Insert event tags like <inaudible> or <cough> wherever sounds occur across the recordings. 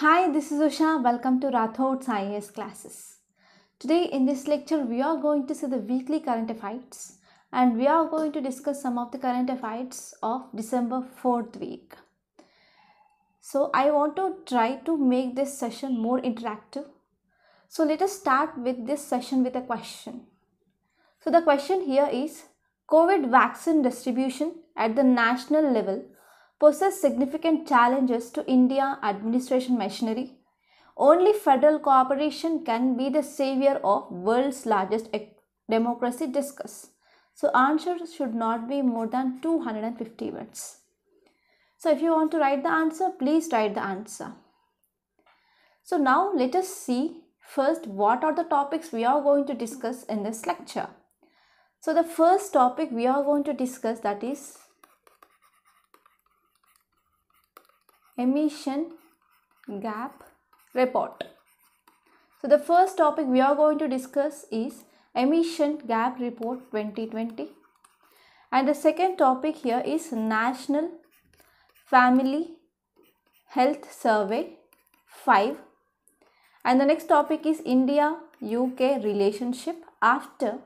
Hi, this is Usha. Welcome to Rathod's IAS classes. Today in this lecture, we are going to see the weekly current affairs and we are going to discuss some of the current affairs of December 4th week. So I want to try to make this session more interactive. So let us start with this session with a question. So the question here is COVID vaccine distribution at the national level poses significant challenges to India administration machinery. Only federal cooperation can be the savior of world's largest democracy discuss. So answer should not be more than 250 words. So if you want to write the answer, please write the answer. So now let us see first what are the topics we are going to discuss in this lecture. So the first topic we are going to discuss that is emission gap report. So the first topic we are going to discuss is emission gap report 2020 and the second topic here is national family health survey 5 and the next topic is India UK relationship after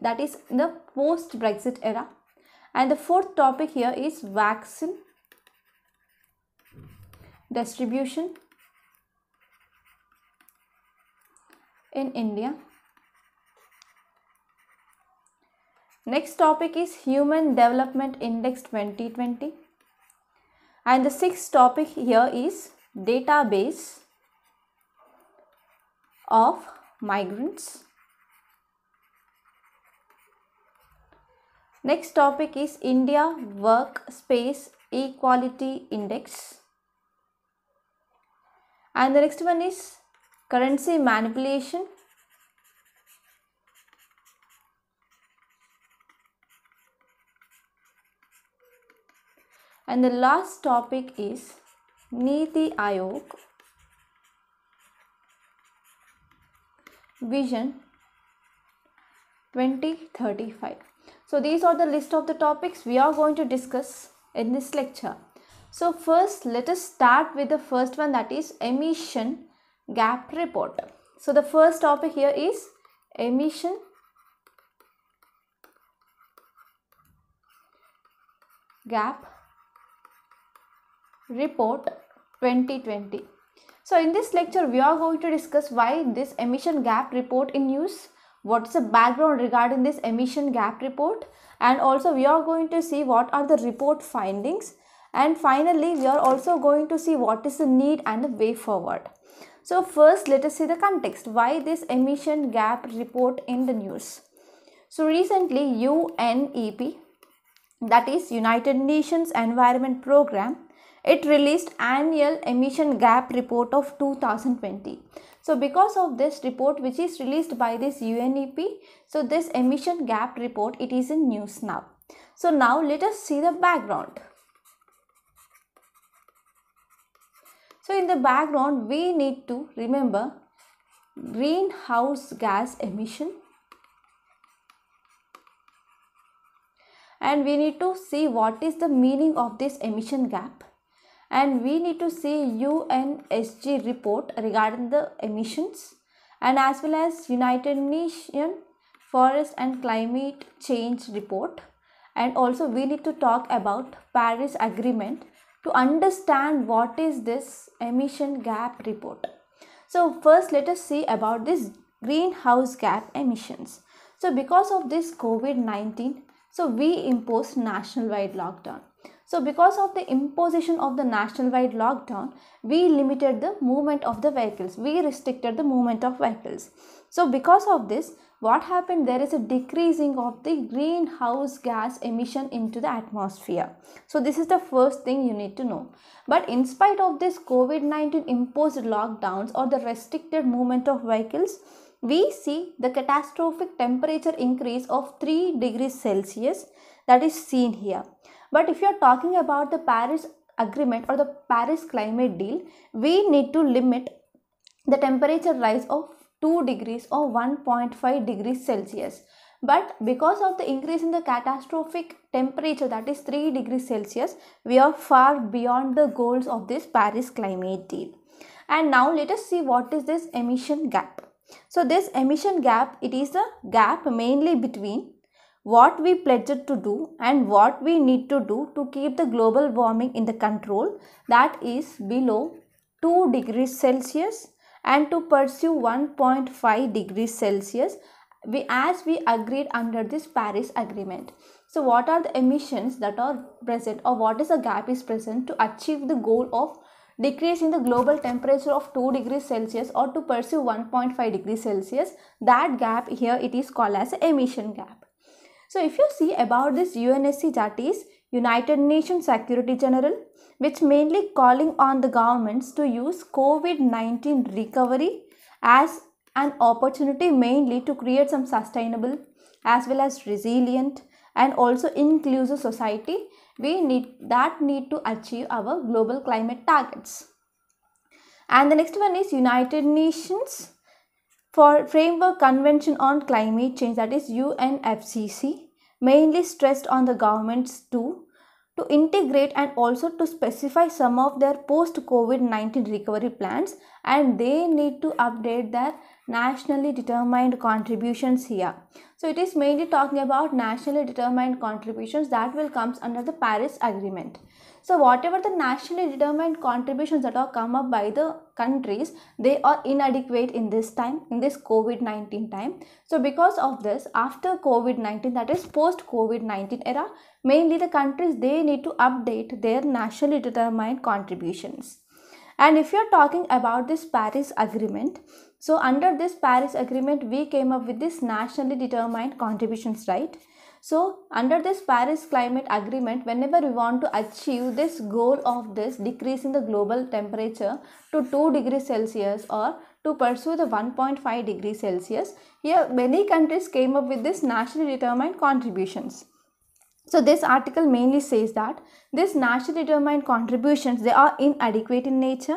that is the post Brexit era and the fourth topic here is vaccine distribution in India. Next topic is Human Development Index 2020 and the sixth topic here is database of migrants. Next topic is India Workspace Equality Index and the next one is currency manipulation and the last topic is Niti Aayog Vision 2035 so these are the list of the topics we are going to discuss in this lecture so first let us start with the first one that is emission gap report. So the first topic here is emission gap report 2020. So in this lecture we are going to discuss why this emission gap report in use, what is the background regarding this emission gap report and also we are going to see what are the report findings and finally we are also going to see what is the need and the way forward so first let us see the context why this emission gap report in the news so recently UNEP that is United Nations Environment Program it released annual emission gap report of 2020 so because of this report which is released by this UNEP so this emission gap report it is in news now so now let us see the background So in the background, we need to remember greenhouse gas emission and we need to see what is the meaning of this emission gap and we need to see UNSG report regarding the emissions and as well as United Nations Forest and Climate Change report and also we need to talk about Paris Agreement to understand what is this emission gap report. So first let us see about this greenhouse gap emissions. So because of this COVID-19, so we imposed nationwide lockdown. So because of the imposition of the nationwide lockdown, we limited the movement of the vehicles. We restricted the movement of vehicles. So because of this, what happened there is a decreasing of the greenhouse gas emission into the atmosphere so this is the first thing you need to know but in spite of this covid-19 imposed lockdowns or the restricted movement of vehicles we see the catastrophic temperature increase of 3 degrees celsius that is seen here but if you are talking about the paris agreement or the paris climate deal we need to limit the temperature rise of 2 degrees or 1.5 degrees Celsius. But because of the increase in the catastrophic temperature that is 3 degrees Celsius, we are far beyond the goals of this Paris climate deal. And now let us see what is this emission gap. So this emission gap, it is a gap mainly between what we pledged to do and what we need to do to keep the global warming in the control that is below 2 degrees Celsius and to pursue 1.5 degrees Celsius we, as we agreed under this Paris Agreement. So what are the emissions that are present or what is the gap is present to achieve the goal of decrease in the global temperature of 2 degrees Celsius or to pursue 1.5 degrees Celsius that gap here it is called as emission gap. So if you see about this UNSC that is United Nations Security General, which mainly calling on the governments to use COVID-19 recovery as an opportunity mainly to create some sustainable as well as resilient and also inclusive society we need that need to achieve our global climate targets. And the next one is United Nations for Framework Convention on Climate Change that is UNFCCC mainly stressed on the governments to, to integrate and also to specify some of their post COVID 19 recovery plans, and they need to update their nationally determined contributions here. So, it is mainly talking about nationally determined contributions that will comes under the Paris Agreement. So whatever the nationally determined contributions that are come up by the countries, they are inadequate in this time, in this COVID-19 time. So because of this, after COVID-19, that is post-COVID-19 era, mainly the countries, they need to update their nationally determined contributions. And if you're talking about this Paris Agreement, so under this Paris Agreement, we came up with this nationally determined contributions, right? So under this Paris Climate Agreement, whenever we want to achieve this goal of this decreasing the global temperature to 2 degrees Celsius or to pursue the 1.5 degrees Celsius, here many countries came up with this nationally determined contributions. So this article mainly says that this nationally determined contributions, they are inadequate in nature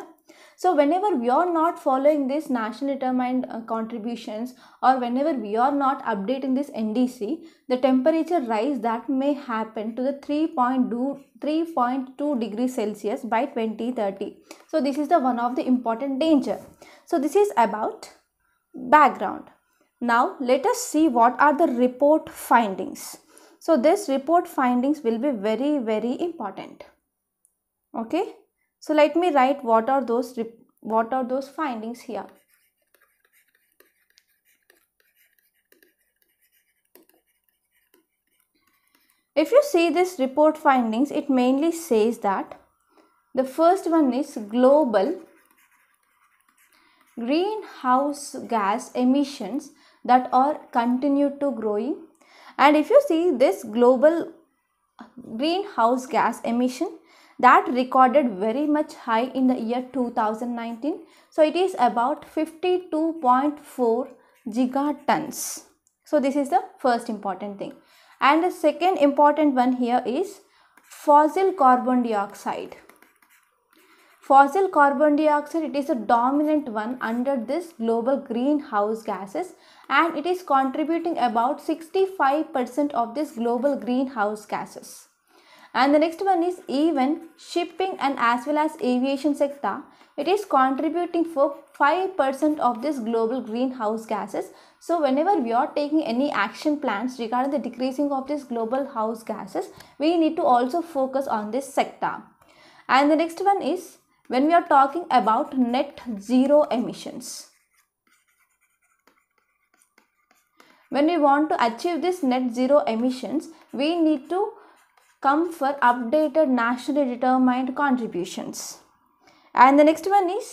so whenever we are not following this nationally determined uh, contributions or whenever we are not updating this NDC, the temperature rise that may happen to the 3.2 degrees Celsius by 2030. So this is the one of the important danger. So this is about background. Now let us see what are the report findings. So this report findings will be very very important. Okay. So let me write what are those what are those findings here. If you see this report findings, it mainly says that the first one is global greenhouse gas emissions that are continued to growing and if you see this global greenhouse gas emission that recorded very much high in the year 2019. So it is about 52.4 gigatons. So this is the first important thing. And the second important one here is fossil carbon dioxide. Fossil carbon dioxide, it is a dominant one under this global greenhouse gases and it is contributing about 65% of this global greenhouse gases. And the next one is even shipping and as well as aviation sector. It is contributing for 5% of this global greenhouse gases. So whenever we are taking any action plans regarding the decreasing of this global house gases, we need to also focus on this sector. And the next one is when we are talking about net zero emissions. When we want to achieve this net zero emissions, we need to come for updated nationally determined contributions. And the next one is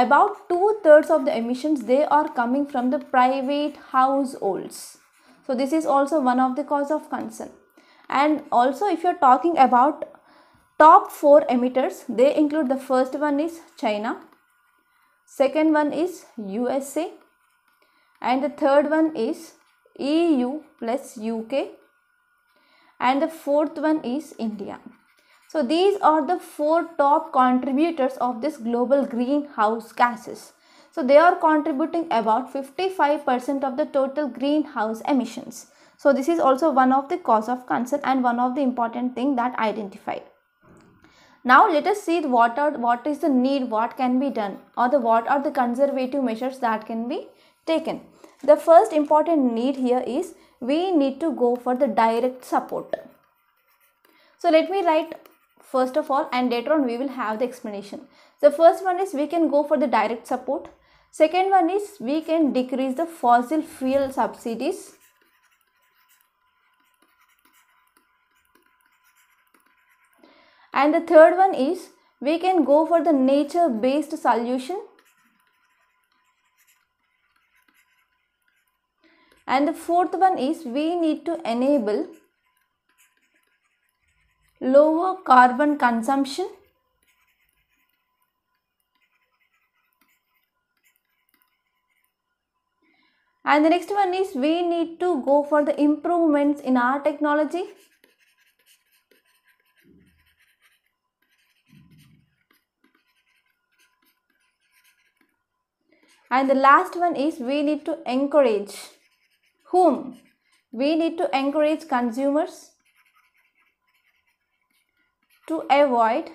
about two thirds of the emissions they are coming from the private households. So this is also one of the cause of concern. And also if you are talking about top four emitters, they include the first one is China, second one is USA and the third one is EU plus UK and the fourth one is India. So these are the four top contributors of this global greenhouse gases. So they are contributing about 55% of the total greenhouse emissions. So this is also one of the cause of concern and one of the important thing that identified. Now let us see what are what is the need, what can be done or the what are the conservative measures that can be taken. The first important need here is we need to go for the direct support. So let me write first of all and later on we will have the explanation. The first one is we can go for the direct support. Second one is we can decrease the fossil fuel subsidies. And the third one is we can go for the nature based solution and the fourth one is we need to enable lower carbon consumption and the next one is we need to go for the improvements in our technology and the last one is we need to encourage whom we need to encourage consumers to avoid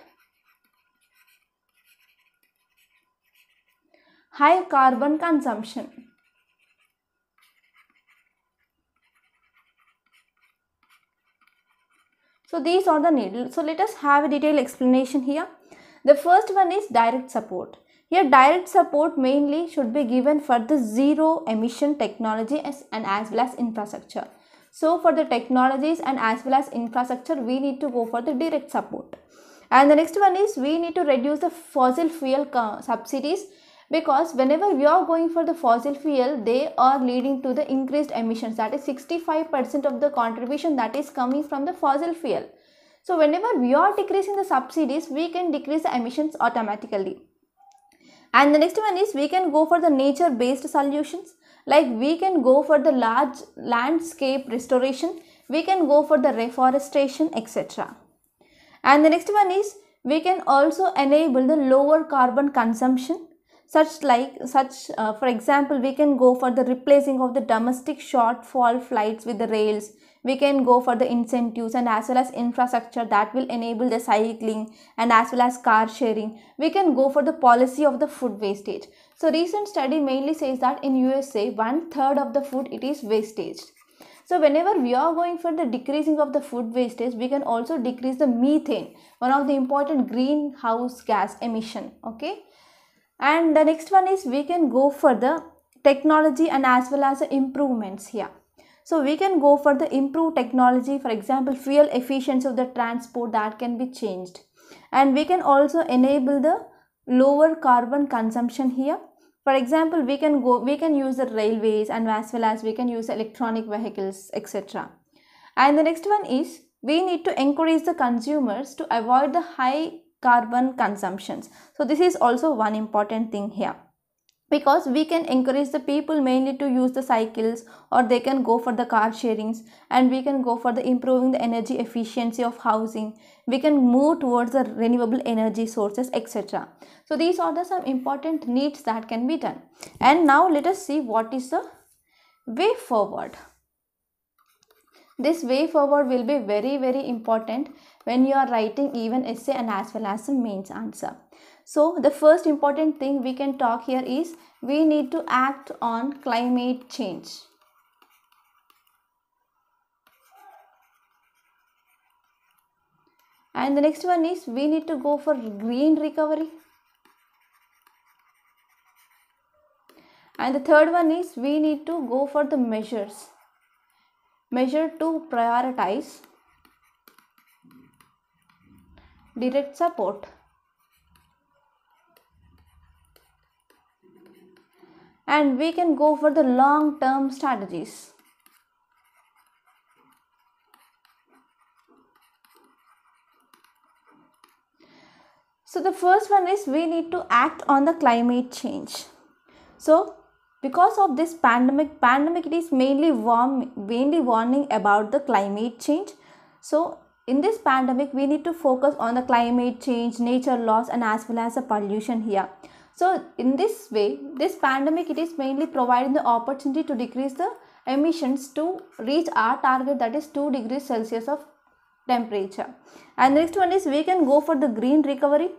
high carbon consumption. So these are the needles. So let us have a detailed explanation here. The first one is direct support. Here direct support mainly should be given for the zero emission technology as, and as well as infrastructure. So for the technologies and as well as infrastructure we need to go for the direct support. And the next one is we need to reduce the fossil fuel subsidies because whenever we are going for the fossil fuel they are leading to the increased emissions that is 65% of the contribution that is coming from the fossil fuel. So whenever we are decreasing the subsidies we can decrease the emissions automatically. And the next one is we can go for the nature based solutions like we can go for the large landscape restoration, we can go for the reforestation etc. And the next one is we can also enable the lower carbon consumption such like such uh, for example we can go for the replacing of the domestic short fall flights with the rails we can go for the incentives and as well as infrastructure that will enable the cycling and as well as car sharing we can go for the policy of the food wastage so recent study mainly says that in usa one third of the food it is wastage so whenever we are going for the decreasing of the food wastage we can also decrease the methane one of the important greenhouse gas emission okay and the next one is we can go for the technology and as well as the improvements here so we can go for the improved technology, for example, fuel efficiency of the transport that can be changed. And we can also enable the lower carbon consumption here. For example, we can go, we can use the railways and as well as we can use electronic vehicles, etc. And the next one is we need to encourage the consumers to avoid the high carbon consumptions. So this is also one important thing here because we can encourage the people mainly to use the cycles or they can go for the car sharings and we can go for the improving the energy efficiency of housing we can move towards the renewable energy sources etc so these are the some important needs that can be done and now let us see what is the way forward this way forward will be very very important when you are writing even essay and as well as the mains answer so the first important thing we can talk here is we need to act on climate change. And the next one is we need to go for green recovery. And the third one is we need to go for the measures. Measure to prioritize direct support. and we can go for the long term strategies. So the first one is we need to act on the climate change. So because of this pandemic pandemic it is mainly warm mainly warning about the climate change so in this pandemic we need to focus on the climate change nature loss and as well as the pollution here so in this way, this pandemic, it is mainly providing the opportunity to decrease the emissions to reach our target that is 2 degrees Celsius of temperature. And next one is we can go for the green recovery.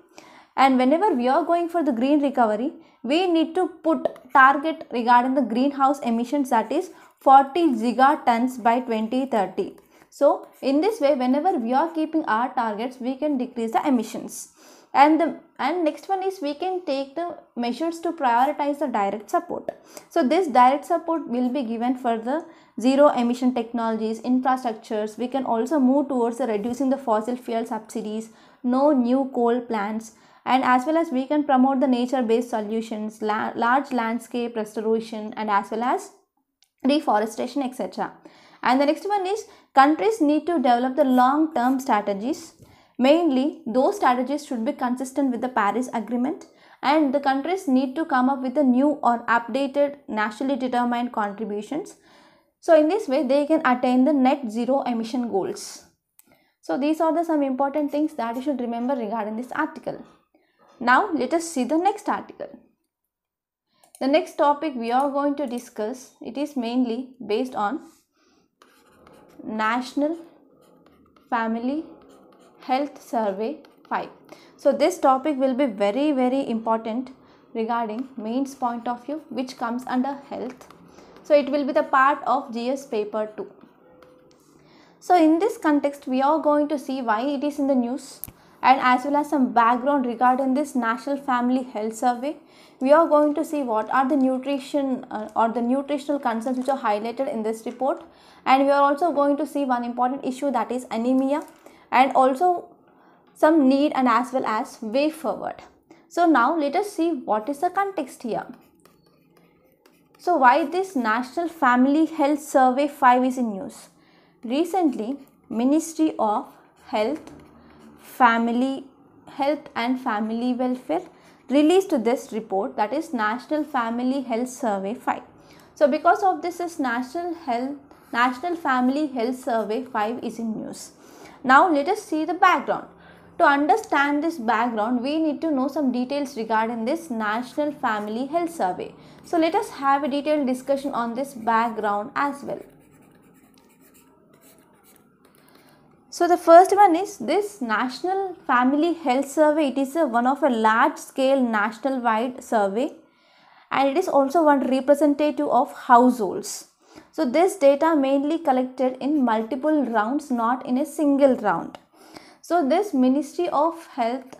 And whenever we are going for the green recovery, we need to put target regarding the greenhouse emissions that is 40 gigatons by 2030. So in this way, whenever we are keeping our targets, we can decrease the emissions. And the and next one is we can take the measures to prioritize the direct support so this direct support will be given for the zero emission technologies infrastructures we can also move towards the reducing the fossil fuel subsidies no new coal plants and as well as we can promote the nature based solutions la large landscape restoration and as well as reforestation etc and the next one is countries need to develop the long term strategies Mainly, those strategies should be consistent with the Paris Agreement and the countries need to come up with a new or updated nationally determined contributions. So, in this way, they can attain the net zero emission goals. So, these are the some important things that you should remember regarding this article. Now, let us see the next article. The next topic we are going to discuss, it is mainly based on national family health survey 5 so this topic will be very very important regarding mains point of view which comes under health so it will be the part of gs paper 2 so in this context we are going to see why it is in the news and as well as some background regarding this national family health survey we are going to see what are the nutrition uh, or the nutritional concerns which are highlighted in this report and we are also going to see one important issue that is anemia and also some need and as well as way forward. So now let us see what is the context here. So why this National Family Health Survey 5 is in news? Recently, Ministry of Health, Family Health and Family Welfare released this report that is National Family Health Survey 5. So because of this is National Health National Family Health Survey 5 is in news. Now let us see the background. To understand this background, we need to know some details regarding this National Family Health Survey. So let us have a detailed discussion on this background as well. So the first one is this National Family Health Survey. It is a, one of a large scale national wide survey and it is also one representative of households. So this data mainly collected in multiple rounds, not in a single round. So this Ministry of Health,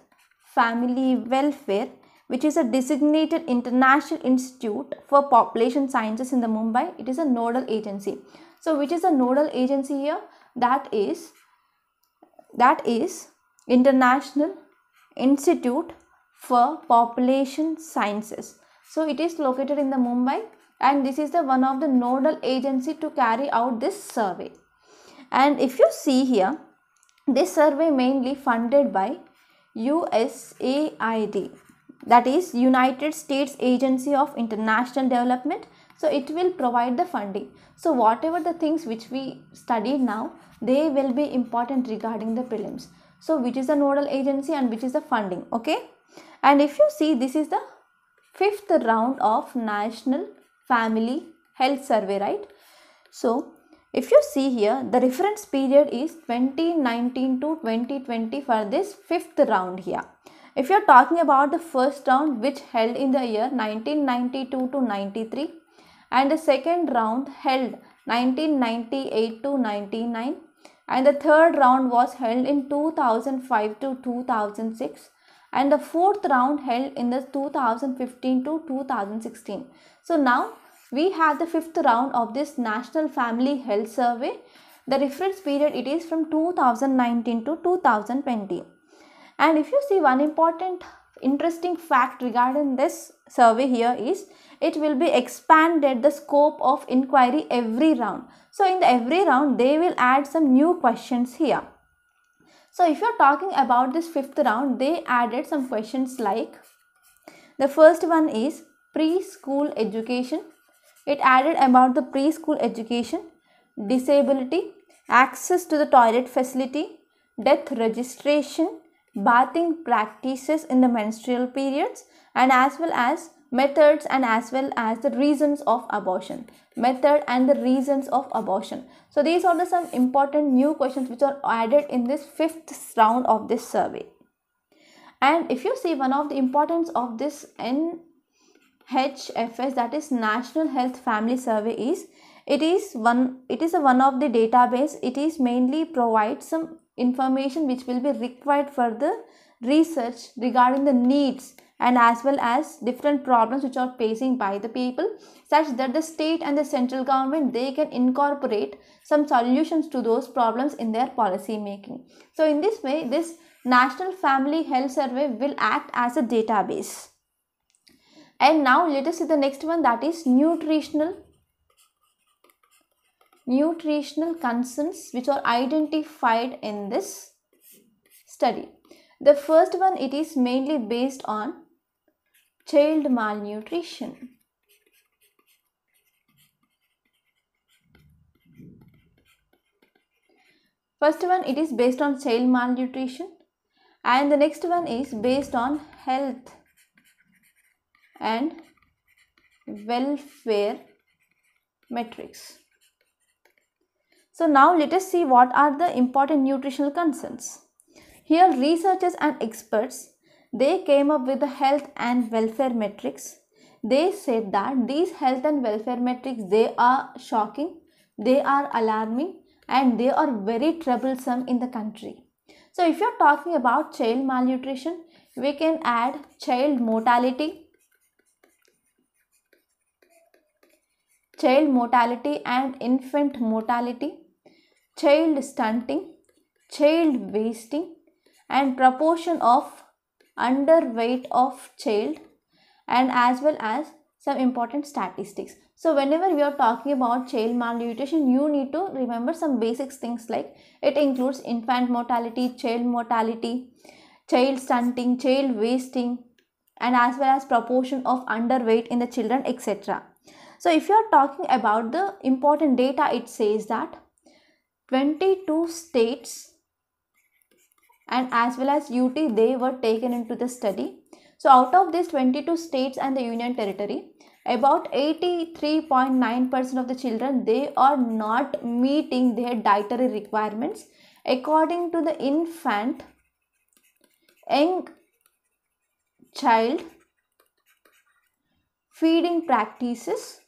Family Welfare, which is a designated international institute for population sciences in the Mumbai, it is a nodal agency. So which is a nodal agency here? That is, that is International Institute for Population Sciences. So it is located in the Mumbai and this is the one of the nodal agency to carry out this survey and if you see here this survey mainly funded by USAID that is United States Agency of International Development so it will provide the funding so whatever the things which we studied now they will be important regarding the prelims so which is the nodal agency and which is the funding okay and if you see this is the fifth round of national family health survey, right? So, if you see here, the reference period is 2019 to 2020 for this fifth round here. If you are talking about the first round which held in the year 1992 to 93 and the second round held 1998 to 99 and the third round was held in 2005 to 2006 and the fourth round held in the 2015 to 2016. So now we have the fifth round of this National Family Health Survey. The reference period it is from 2019 to 2020. And if you see one important interesting fact regarding this survey here is it will be expanded the scope of inquiry every round. So in the every round they will add some new questions here. So if you are talking about this fifth round they added some questions like the first one is preschool education it added about the preschool education, disability, access to the toilet facility, death registration, bathing practices in the menstrual periods and as well as methods and as well as the reasons of abortion method and the reasons of abortion so these are the some important new questions which are added in this fifth round of this survey and if you see one of the importance of this in NHFS that is National Health Family Survey is it is one it is a one of the database it is mainly provides some information which will be required for the research regarding the needs and as well as different problems which are facing by the people such that the state and the central government they can incorporate some solutions to those problems in their policy making so in this way this national family health survey will act as a database and now let us see the next one that is nutritional nutritional concerns which are identified in this study. The first one it is mainly based on child malnutrition. First one it is based on child malnutrition and the next one is based on health and welfare metrics. So now let us see what are the important nutritional concerns. Here researchers and experts, they came up with the health and welfare metrics. They said that these health and welfare metrics, they are shocking, they are alarming and they are very troublesome in the country. So if you are talking about child malnutrition, we can add child mortality, child mortality and infant mortality, child stunting, child wasting and proportion of underweight of child and as well as some important statistics. So whenever we are talking about child malnutrition, you need to remember some basic things like it includes infant mortality, child mortality, child stunting, child wasting and as well as proportion of underweight in the children etc. So if you are talking about the important data, it says that 22 states and as well as UT, they were taken into the study. So out of these 22 states and the union territory, about 83.9% of the children, they are not meeting their dietary requirements according to the infant young child feeding practices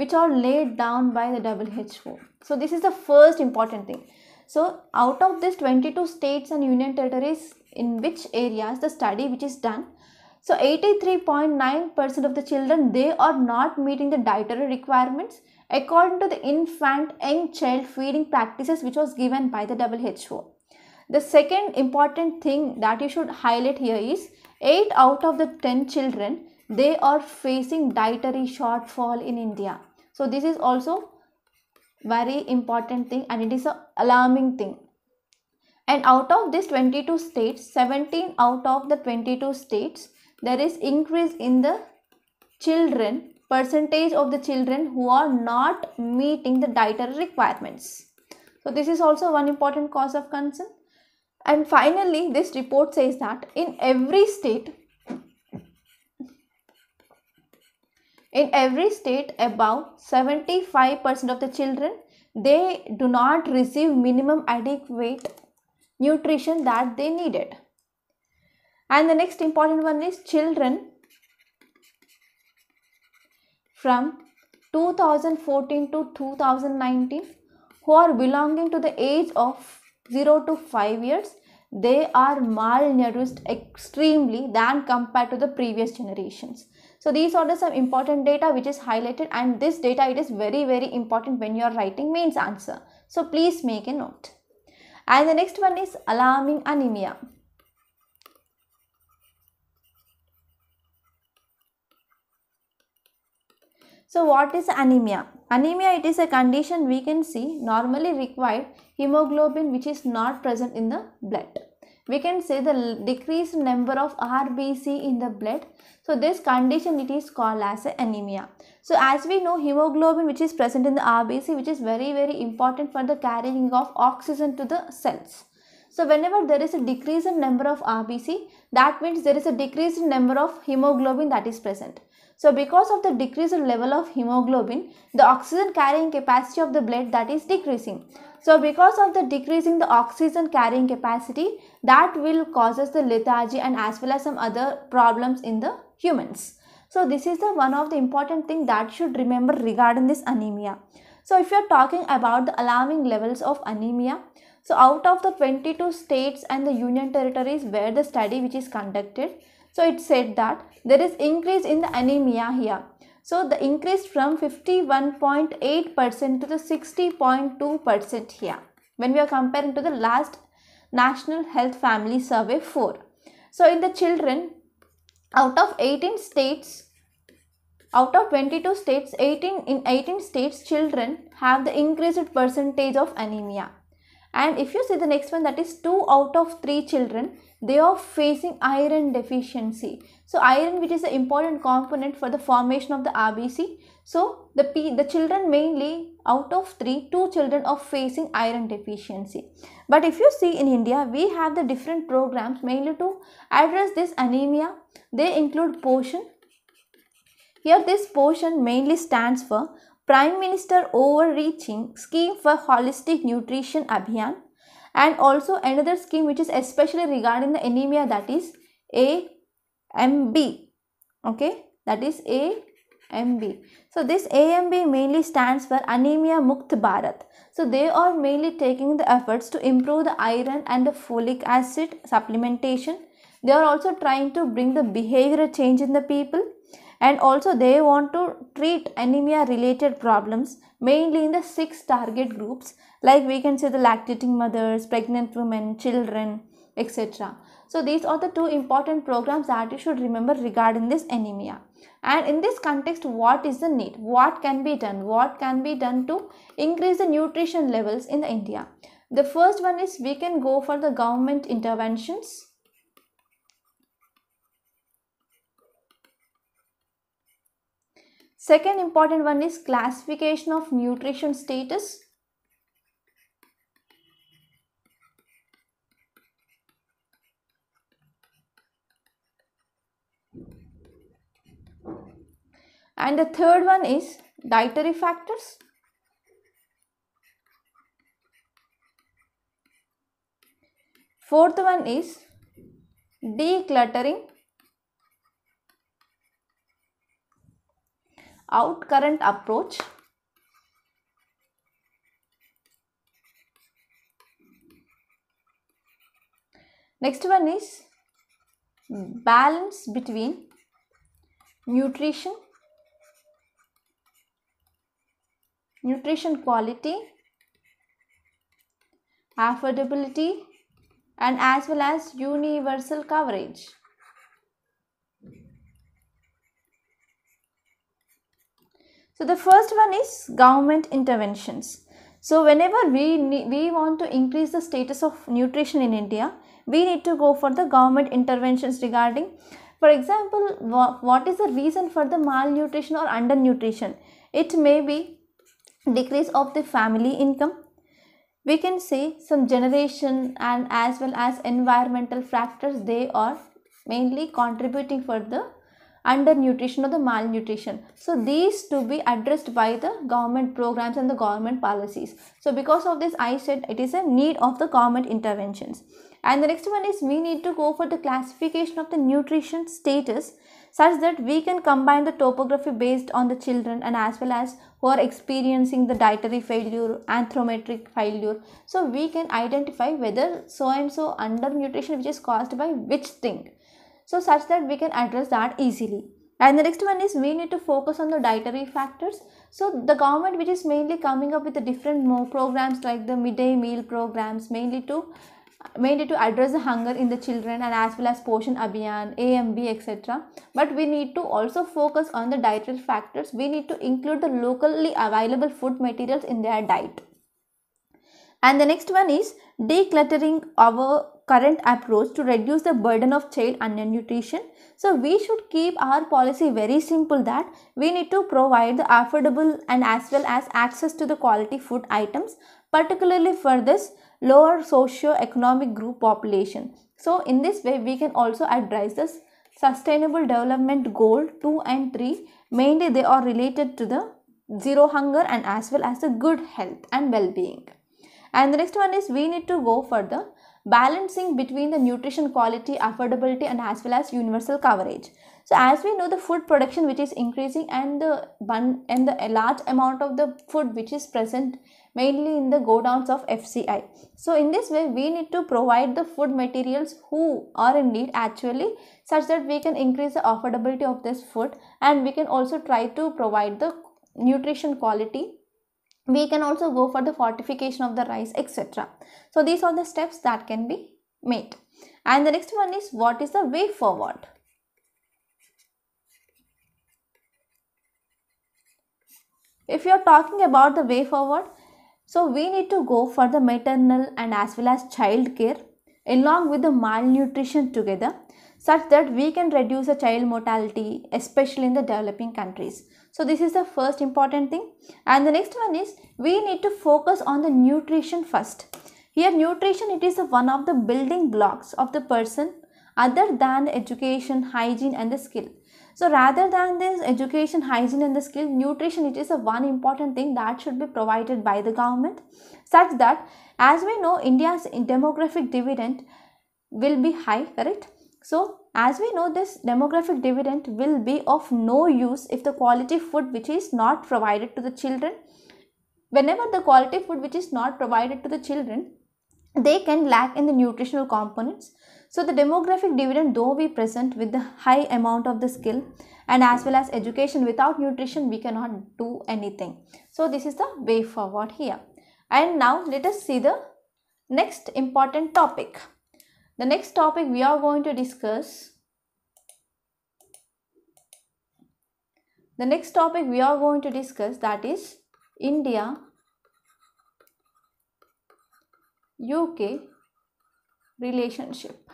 which are laid down by the WHO. So this is the first important thing. So out of this 22 states and union territories in which areas the study which is done, so 83.9% of the children they are not meeting the dietary requirements according to the infant and child feeding practices which was given by the WHO. The second important thing that you should highlight here is 8 out of the 10 children they are facing dietary shortfall in India so this is also very important thing and it is a alarming thing and out of this 22 states 17 out of the 22 states there is increase in the children percentage of the children who are not meeting the dietary requirements so this is also one important cause of concern and finally this report says that in every state in every state about 75% of the children they do not receive minimum adequate nutrition that they needed and the next important one is children from 2014 to 2019 who are belonging to the age of 0 to 5 years they are malnourished extremely than compared to the previous generations so these are the some important data which is highlighted and this data it is very very important when you are writing mains answer. So please make a note. And the next one is alarming anemia. So what is anemia? Anemia it is a condition we can see normally required hemoglobin which is not present in the blood we can say the decreased number of RBC in the blood. So this condition it is called as anemia. So as we know hemoglobin which is present in the RBC which is very very important for the carrying of oxygen to the cells. So whenever there is a decrease in number of RBC that means there is a decreased number of hemoglobin that is present. So because of the decreased level of hemoglobin, the oxygen carrying capacity of the blood that is decreasing. So because of the decreasing the oxygen carrying capacity that will causes the lethargy and as well as some other problems in the humans. So this is the one of the important thing that should remember regarding this anemia. So if you are talking about the alarming levels of anemia, so out of the 22 states and the union territories where the study which is conducted, so it said that there is increase in the anemia here. So the increase from 51.8% to the 60.2% here when we are comparing to the last National Health Family Survey 4. So in the children out of 18 states out of 22 states 18 in 18 states children have the increased percentage of anemia and if you see the next one that is 2 out of 3 children they are facing iron deficiency. So iron which is an important component for the formation of the RBC. So the, P, the children mainly out of 3, 2 children are facing iron deficiency. But if you see in India, we have the different programs mainly to address this anemia. They include portion. Here this portion mainly stands for Prime Minister Overreaching Scheme for Holistic Nutrition Abhiyan and also another scheme which is especially regarding the anemia that is AMB okay that is AMB. So this AMB mainly stands for Anemia Mukt Bharat. So they are mainly taking the efforts to improve the iron and the folic acid supplementation. They are also trying to bring the behavioral change in the people and also they want to treat anemia related problems mainly in the six target groups like we can say the lactating mothers pregnant women children etc so these are the two important programs that you should remember regarding this anemia and in this context what is the need what can be done what can be done to increase the nutrition levels in india the first one is we can go for the government interventions second important one is classification of nutrition status And the third one is dietary factors. Fourth one is decluttering out current approach. Next one is balance between nutrition nutrition quality, affordability and as well as universal coverage. So the first one is government interventions. So whenever we we want to increase the status of nutrition in India, we need to go for the government interventions regarding for example what is the reason for the malnutrition or undernutrition it may be decrease of the family income we can say some generation and as well as environmental factors they are mainly contributing for the undernutrition or the malnutrition so these to be addressed by the government programs and the government policies so because of this i said it is a need of the government interventions and the next one is we need to go for the classification of the nutrition status such that we can combine the topography based on the children and as well as who are experiencing the dietary failure, anthrometric failure. So we can identify whether so and so undernutrition which is caused by which thing. So such that we can address that easily. And the next one is we need to focus on the dietary factors. So the government which is mainly coming up with the different more programs like the midday meal programs mainly to Mainly to address the hunger in the children and as well as portion abhiyan amb etc but we need to also focus on the dietary factors we need to include the locally available food materials in their diet and the next one is decluttering our current approach to reduce the burden of child undernutrition. So we should keep our policy very simple that we need to provide the affordable and as well as access to the quality food items. Particularly for this, lower socio-economic group population. So in this way, we can also address the sustainable development goal 2 and 3. Mainly they are related to the zero hunger and as well as the good health and well-being. And the next one is we need to go for the balancing between the nutrition quality, affordability and as well as universal coverage. So as we know the food production which is increasing and the and the large amount of the food which is present mainly in the godowns of FCI. So in this way we need to provide the food materials who are in need actually such that we can increase the affordability of this food and we can also try to provide the nutrition quality we can also go for the fortification of the rice etc so these are the steps that can be made and the next one is what is the way forward if you are talking about the way forward so we need to go for the maternal and as well as child care along with the malnutrition together such that we can reduce the child mortality especially in the developing countries. So this is the first important thing and the next one is we need to focus on the nutrition first. Here nutrition it is one of the building blocks of the person other than education, hygiene and the skill. So rather than this education, hygiene and the skill, nutrition it is a one important thing that should be provided by the government such that as we know India's demographic dividend will be high, correct? So as we know this demographic dividend will be of no use if the quality food which is not provided to the children whenever the quality food which is not provided to the children they can lack in the nutritional components so the demographic dividend though we present with the high amount of the skill and as well as education without nutrition we cannot do anything. So this is the way forward here. And now let us see the next important topic. The next topic we are going to discuss The next topic we are going to discuss that is India, UK relationship.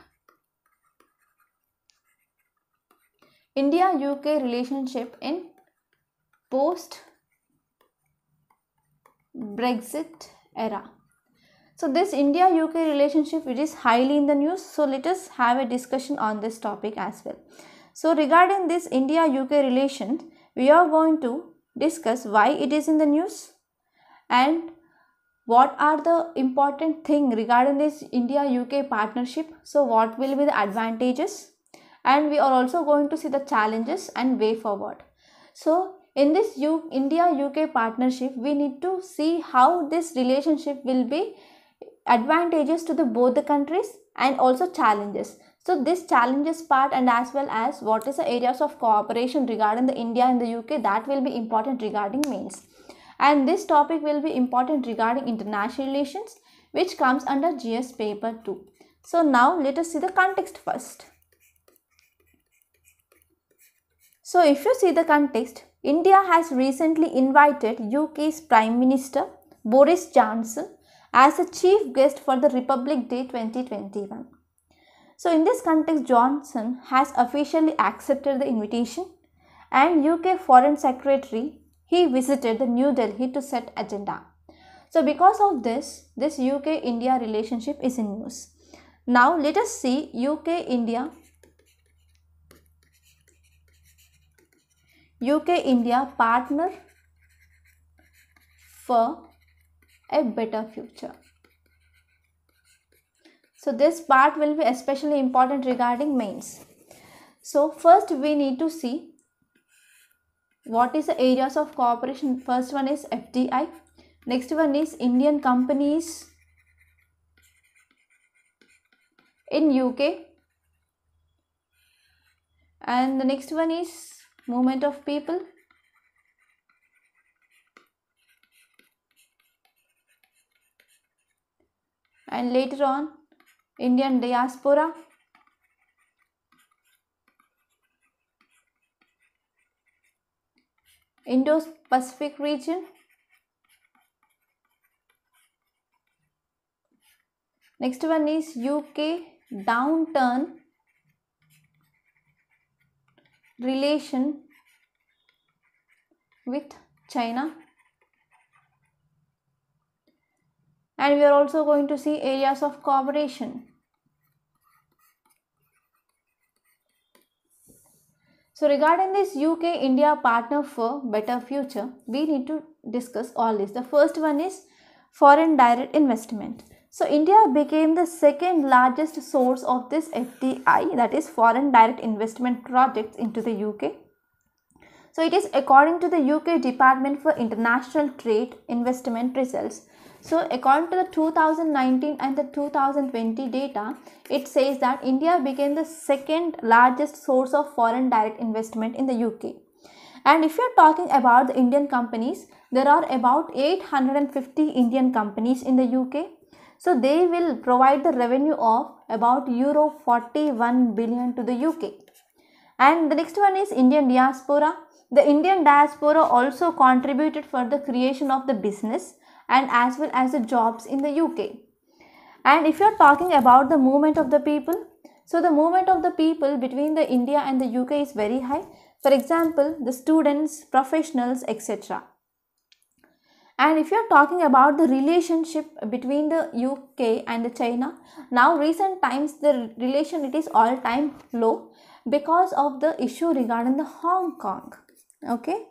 India UK relationship in post Brexit era. So this India UK relationship which is highly in the news. So let us have a discussion on this topic as well. So regarding this India UK relations, we are going to discuss why it is in the news and what are the important thing regarding this India UK partnership. So what will be the advantages and we are also going to see the challenges and way forward. So in this India UK partnership, we need to see how this relationship will be advantages to the both the countries and also challenges. So this challenges part and as well as what is the areas of cooperation regarding the India and the UK that will be important regarding means. And this topic will be important regarding international relations which comes under GS paper 2. So now let us see the context first. So if you see the context, India has recently invited UK's Prime Minister Boris Johnson as a chief guest for the Republic Day 2021. So in this context, Johnson has officially accepted the invitation and UK Foreign Secretary, he visited the New Delhi to set agenda. So because of this, this UK-India relationship is in news. Now let us see UK-India UK India partner for a better future. So this part will be especially important regarding mains. So first we need to see what is the areas of cooperation. First one is FDI. Next one is Indian companies in UK. And the next one is movement of people and later on Indian diaspora Indo-Pacific region next one is UK downturn relation with China and we are also going to see areas of cooperation. So regarding this UK-India partner for better future, we need to discuss all this. The first one is foreign direct investment. So India became the second largest source of this FDI that is foreign direct investment projects into the UK. So it is according to the UK Department for International Trade investment results. So according to the 2019 and the 2020 data, it says that India became the second largest source of foreign direct investment in the UK. And if you are talking about the Indian companies, there are about 850 Indian companies in the UK so they will provide the revenue of about euro 41 billion to the UK. And the next one is Indian diaspora. The Indian diaspora also contributed for the creation of the business and as well as the jobs in the UK. And if you are talking about the movement of the people, so the movement of the people between the India and the UK is very high. For example, the students, professionals, etc. And if you're talking about the relationship between the UK and China, now recent times the relation it is all time low because of the issue regarding the Hong Kong. Okay.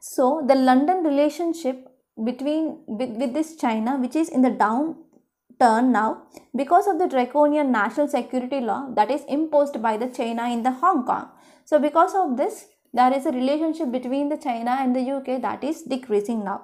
So the London relationship between with, with this China which is in the down turn now because of the draconian national security law that is imposed by the China in the Hong Kong. So because of this there is a relationship between the China and the UK that is decreasing now.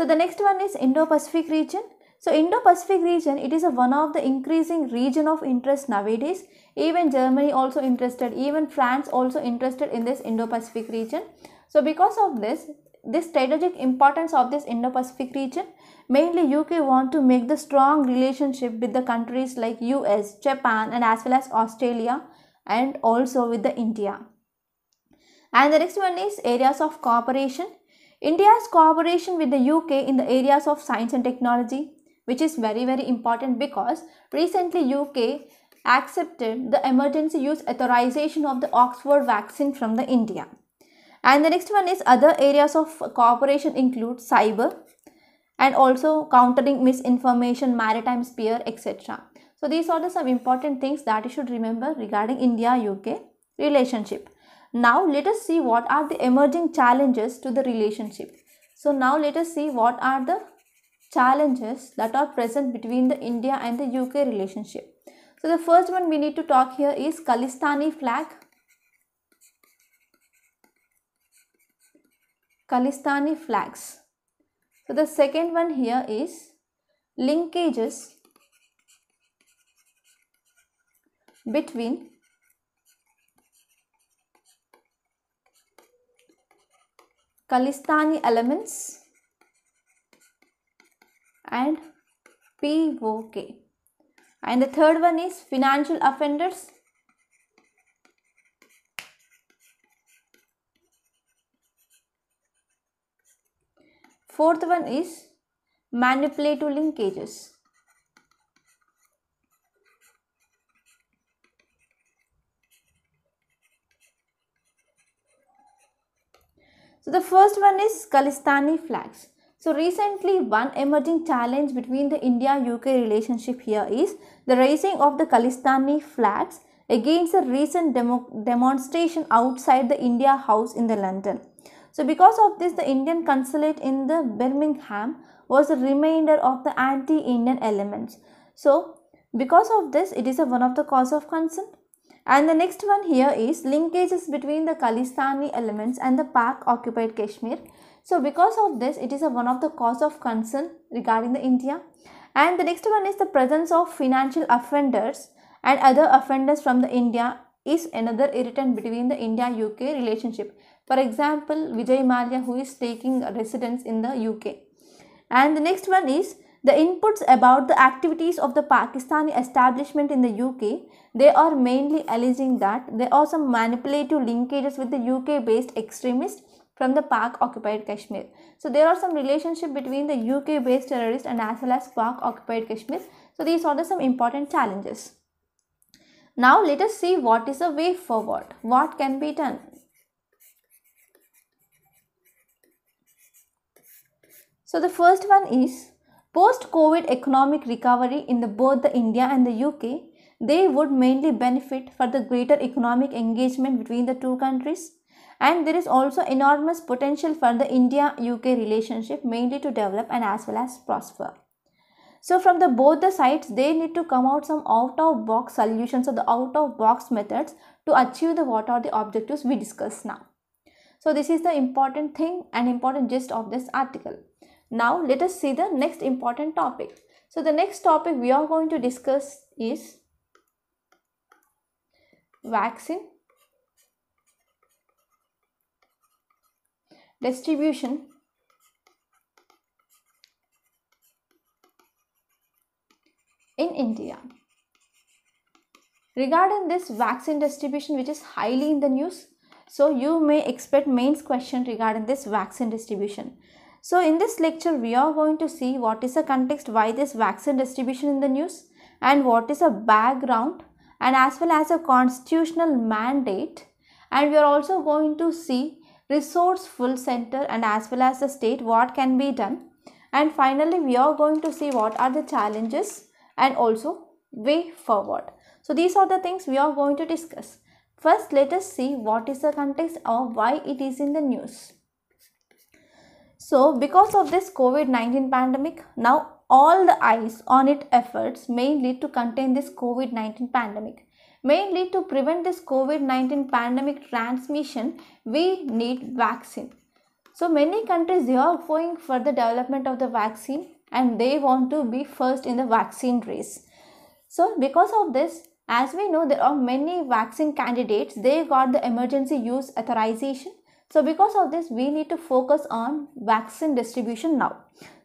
So the next one is Indo-Pacific region. So Indo-Pacific region, it is one of the increasing region of interest nowadays. Even Germany also interested, even France also interested in this Indo-Pacific region. So because of this, this strategic importance of this Indo-Pacific region, mainly UK want to make the strong relationship with the countries like US, Japan and as well as Australia and also with the India. And the next one is areas of cooperation. India's cooperation with the UK in the areas of science and technology, which is very, very important because recently UK accepted the emergency use authorization of the Oxford vaccine from the India. And the next one is other areas of cooperation include cyber and also countering misinformation, maritime sphere, etc. So these are the some important things that you should remember regarding India-UK relationship. Now let us see what are the emerging challenges to the relationship. So now let us see what are the challenges that are present between the India and the UK relationship. So the first one we need to talk here is Khalistani flag. Khalistani flags. So the second one here is linkages between Kalistani elements and POK. And the third one is financial offenders. Fourth one is manipulative linkages. So the first one is Khalistani flags. So recently one emerging challenge between the India-UK relationship here is the raising of the Khalistani flags against a recent demo demonstration outside the India House in the London. So because of this the Indian consulate in the Birmingham was a remainder of the anti-Indian elements. So because of this it is a one of the cause of concern and the next one here is linkages between the Khalistani elements and the Pak occupied Kashmir. So because of this, it is one of the cause of concern regarding the India. And the next one is the presence of financial offenders and other offenders from the India is another irritant between the India-UK relationship. For example, Vijay Malia who is taking residence in the UK. And the next one is the inputs about the activities of the Pakistani establishment in the UK, they are mainly alleging that there are some manipulative linkages with the UK based extremists from the Pak occupied Kashmir. So there are some relationship between the UK based terrorists and as well as Pak occupied Kashmir. So these are the some important challenges. Now let us see what is the way forward. What can be done? So the first one is Post-COVID economic recovery in the, both the India and the UK, they would mainly benefit for the greater economic engagement between the two countries and there is also enormous potential for the India-UK relationship mainly to develop and as well as prosper. So from the both the sides, they need to come out some out-of-box solutions or the out-of-box methods to achieve the what are the objectives we discuss now. So this is the important thing and important gist of this article. Now let us see the next important topic. So the next topic we are going to discuss is vaccine distribution in India. Regarding this vaccine distribution which is highly in the news, so you may expect mains question regarding this vaccine distribution. So in this lecture, we are going to see what is the context why this vaccine distribution in the news and what is a background and as well as a constitutional mandate and we are also going to see resourceful center and as well as the state what can be done and finally we are going to see what are the challenges and also way forward. So these are the things we are going to discuss. First let us see what is the context or why it is in the news. So because of this COVID-19 pandemic, now all the eyes on its efforts mainly to contain this COVID-19 pandemic. Mainly to prevent this COVID-19 pandemic transmission, we need vaccine. So many countries they are going for the development of the vaccine and they want to be first in the vaccine race. So because of this, as we know, there are many vaccine candidates. They got the emergency use authorization so because of this, we need to focus on vaccine distribution now.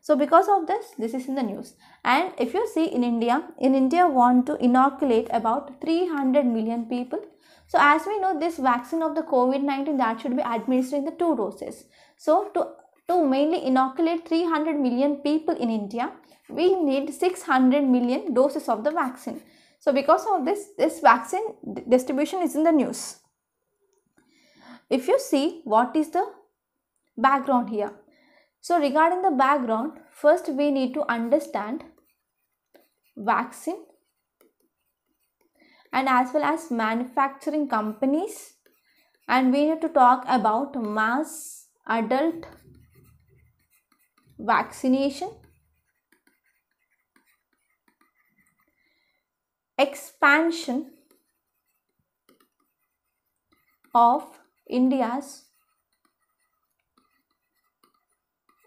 So because of this, this is in the news. And if you see in India, in India want to inoculate about 300 million people. So as we know, this vaccine of the COVID-19 that should be administered in the two doses. So to, to mainly inoculate 300 million people in India, we need 600 million doses of the vaccine. So because of this, this vaccine distribution is in the news if you see what is the background here so regarding the background first we need to understand vaccine and as well as manufacturing companies and we need to talk about mass adult vaccination expansion of India's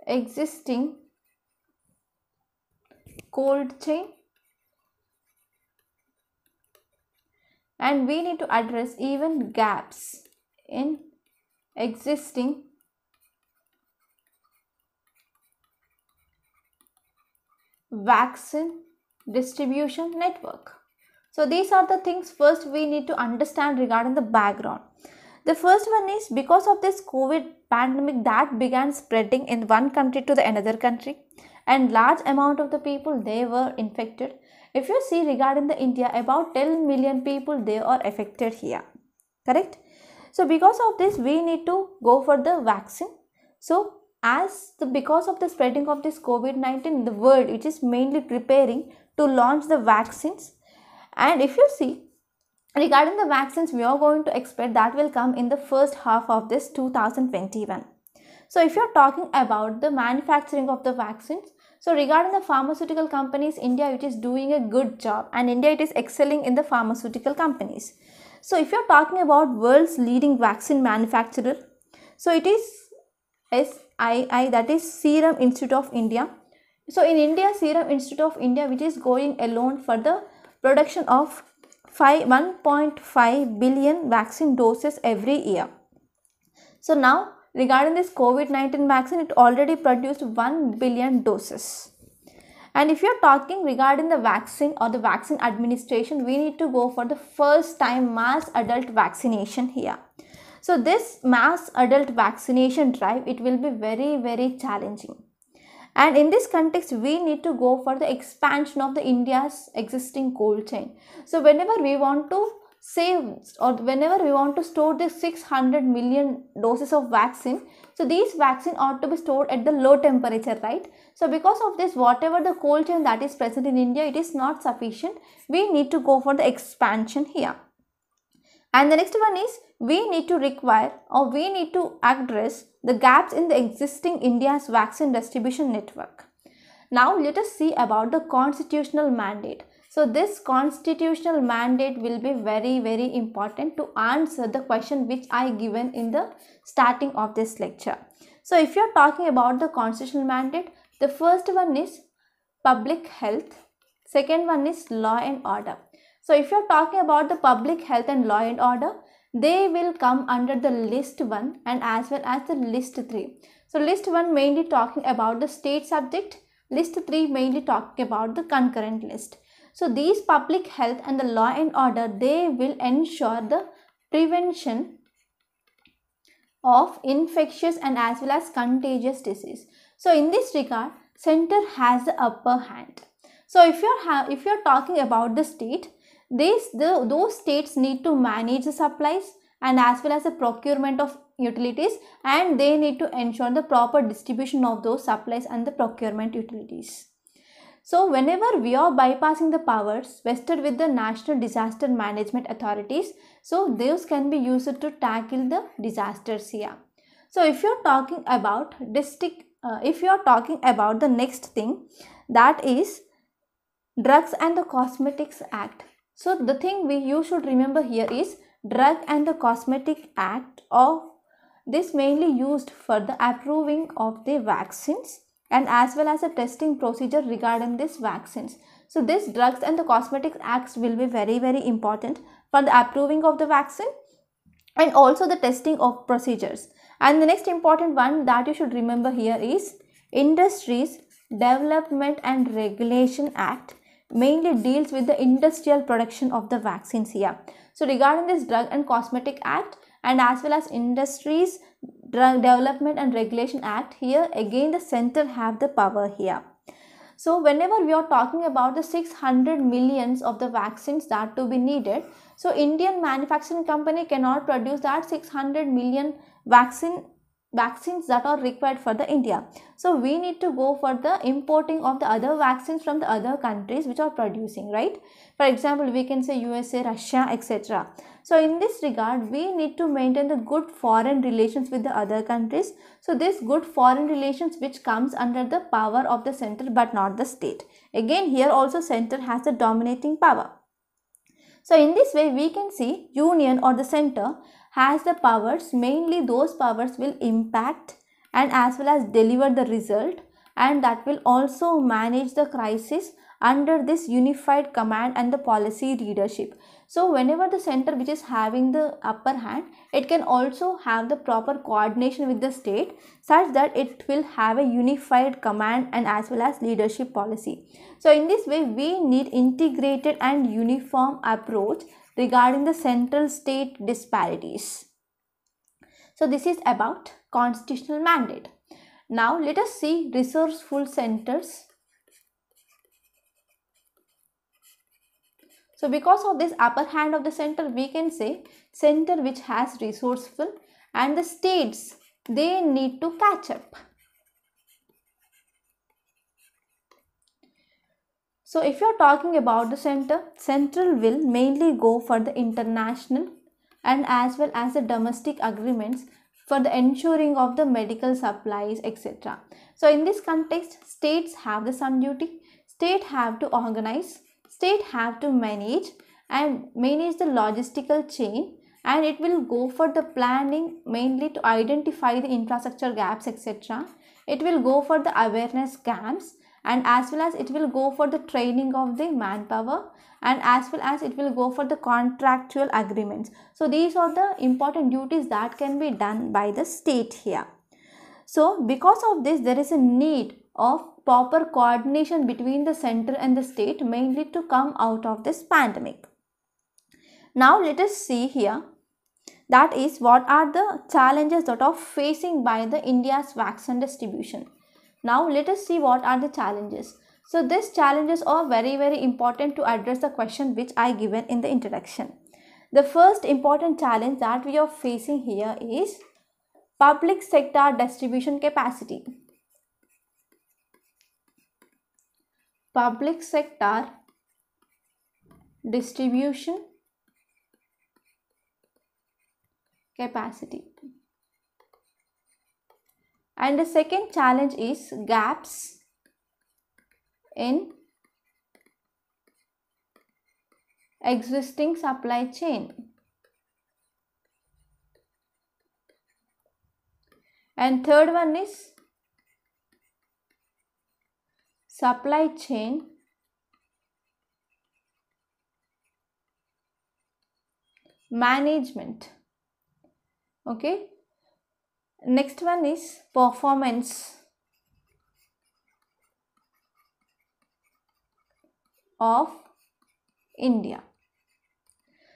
existing cold chain and we need to address even gaps in existing vaccine distribution network. So these are the things first we need to understand regarding the background. The first one is because of this COVID pandemic that began spreading in one country to the another country and large amount of the people they were infected. If you see regarding the India about 10 million people they are affected here. Correct? So because of this we need to go for the vaccine. So as the because of the spreading of this COVID-19 in the world which is mainly preparing to launch the vaccines and if you see Regarding the vaccines, we are going to expect that will come in the first half of this 2021. So if you're talking about the manufacturing of the vaccines, so regarding the pharmaceutical companies, India it is doing a good job and India it is excelling in the pharmaceutical companies. So if you're talking about world's leading vaccine manufacturer, so it is SII that is Serum Institute of India. So in India, Serum Institute of India which is going alone for the production of 1.5 billion vaccine doses every year. So now regarding this COVID-19 vaccine, it already produced 1 billion doses. And if you're talking regarding the vaccine or the vaccine administration, we need to go for the first time mass adult vaccination here. So this mass adult vaccination drive, it will be very, very challenging and in this context, we need to go for the expansion of the India's existing cold chain. So whenever we want to save or whenever we want to store the 600 million doses of vaccine so these vaccine ought to be stored at the low temperature right so because of this whatever the cold chain that is present in india it is not sufficient we need to go for the expansion here and the next one is we need to require or we need to address the gaps in the existing India's vaccine distribution network. Now let us see about the constitutional mandate. So this constitutional mandate will be very very important to answer the question which I given in the starting of this lecture. So if you are talking about the constitutional mandate, the first one is public health, second one is law and order. So if you are talking about the public health and law and order, they will come under the list 1 and as well as the list 3. So list 1 mainly talking about the state subject, list 3 mainly talking about the concurrent list. So these public health and the law and order, they will ensure the prevention of infectious and as well as contagious disease. So in this regard, center has the upper hand. So if you're, if you're talking about the state, these, the, those states need to manage the supplies and as well as the procurement of utilities and they need to ensure the proper distribution of those supplies and the procurement utilities. So whenever we are bypassing the powers vested with the National Disaster Management Authorities, so those can be used to tackle the disasters here. So if you're talking about district, uh, if you're talking about the next thing that is Drugs and the Cosmetics Act. So the thing we you should remember here is Drug and the Cosmetic Act of this mainly used for the approving of the vaccines and as well as a testing procedure regarding these vaccines. So this drugs and the cosmetic acts will be very very important for the approving of the vaccine and also the testing of procedures. And the next important one that you should remember here is Industries Development and Regulation Act mainly deals with the industrial production of the vaccines here. So regarding this Drug and Cosmetic Act and as well as Industries Drug Development and Regulation Act here again the center have the power here. So whenever we are talking about the 600 millions of the vaccines that to be needed, so Indian manufacturing company cannot produce that 600 million vaccine vaccines that are required for the India. So we need to go for the importing of the other vaccines from the other countries which are producing, right? For example, we can say USA, Russia, etc. So in this regard, we need to maintain the good foreign relations with the other countries. So this good foreign relations which comes under the power of the center but not the state. Again, here also center has the dominating power. So in this way, we can see union or the center has the powers mainly those powers will impact and as well as deliver the result and that will also manage the crisis under this unified command and the policy leadership. So whenever the center which is having the upper hand, it can also have the proper coordination with the state such that it will have a unified command and as well as leadership policy. So in this way, we need integrated and uniform approach regarding the central state disparities. So this is about constitutional mandate. Now let us see resourceful centers. So because of this upper hand of the center we can say center which has resourceful and the states they need to catch up. So if you're talking about the center, Central will mainly go for the international and as well as the domestic agreements for the ensuring of the medical supplies etc. So in this context, states have the some duty, state have to organize, state have to manage and manage the logistical chain and it will go for the planning mainly to identify the infrastructure gaps etc. It will go for the awareness camps and as well as it will go for the training of the manpower and as well as it will go for the contractual agreements. So these are the important duties that can be done by the state here. So because of this there is a need of proper coordination between the center and the state mainly to come out of this pandemic. Now let us see here that is what are the challenges that are facing by the India's vaccine distribution. Now let us see what are the challenges. So these challenges are very very important to address the question which I given in the introduction. The first important challenge that we are facing here is public sector distribution capacity. Public sector distribution capacity and the second challenge is gaps in existing supply chain. And third one is supply chain management. Okay, Next one is performance of India.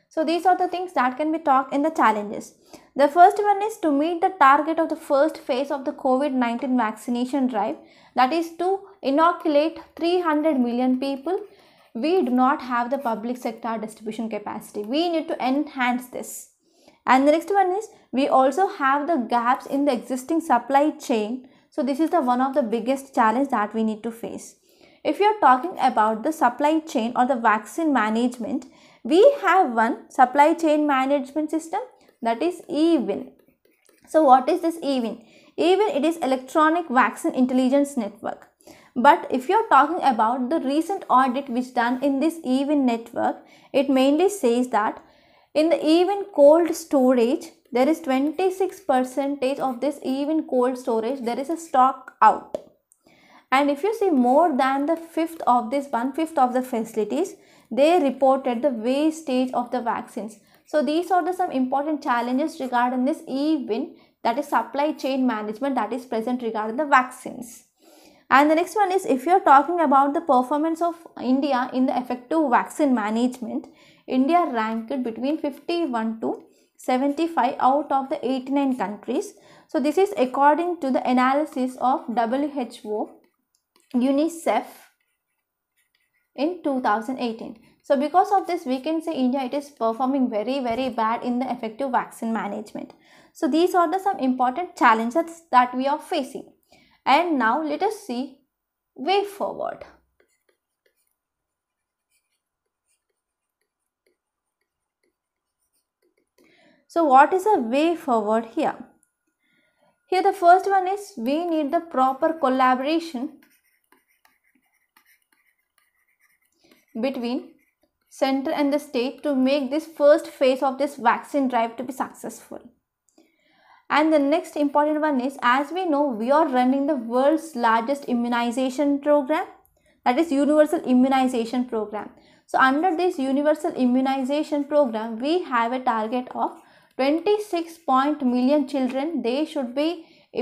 So these are the things that can be talked in the challenges. The first one is to meet the target of the first phase of the COVID-19 vaccination drive that is to inoculate 300 million people. We do not have the public sector distribution capacity. We need to enhance this. And the next one is we also have the gaps in the existing supply chain. So this is the one of the biggest challenge that we need to face. If you are talking about the supply chain or the vaccine management, we have one supply chain management system that is EWIN. So what is this EWIN? EWIN it is electronic vaccine intelligence network. But if you are talking about the recent audit which done in this EWIN network, it mainly says that in the even cold storage, there is 26% of this even cold storage, there is a stock out. And if you see more than the fifth of this, one fifth of the facilities, they reported the wastage of the vaccines. So these are the some important challenges regarding this even that is supply chain management that is present regarding the vaccines. And the next one is if you are talking about the performance of India in the effective vaccine management, India ranked between 51 to 75 out of the 89 countries. So this is according to the analysis of WHO UNICEF in 2018. So because of this we can say India it is performing very very bad in the effective vaccine management. So these are the some important challenges that we are facing. And now let us see way forward. So what is a way forward here? Here the first one is we need the proper collaboration between center and the state to make this first phase of this vaccine drive to be successful. And the next important one is as we know we are running the world's largest immunization program that is universal immunization program. So under this universal immunization program we have a target of 26 point million children they should be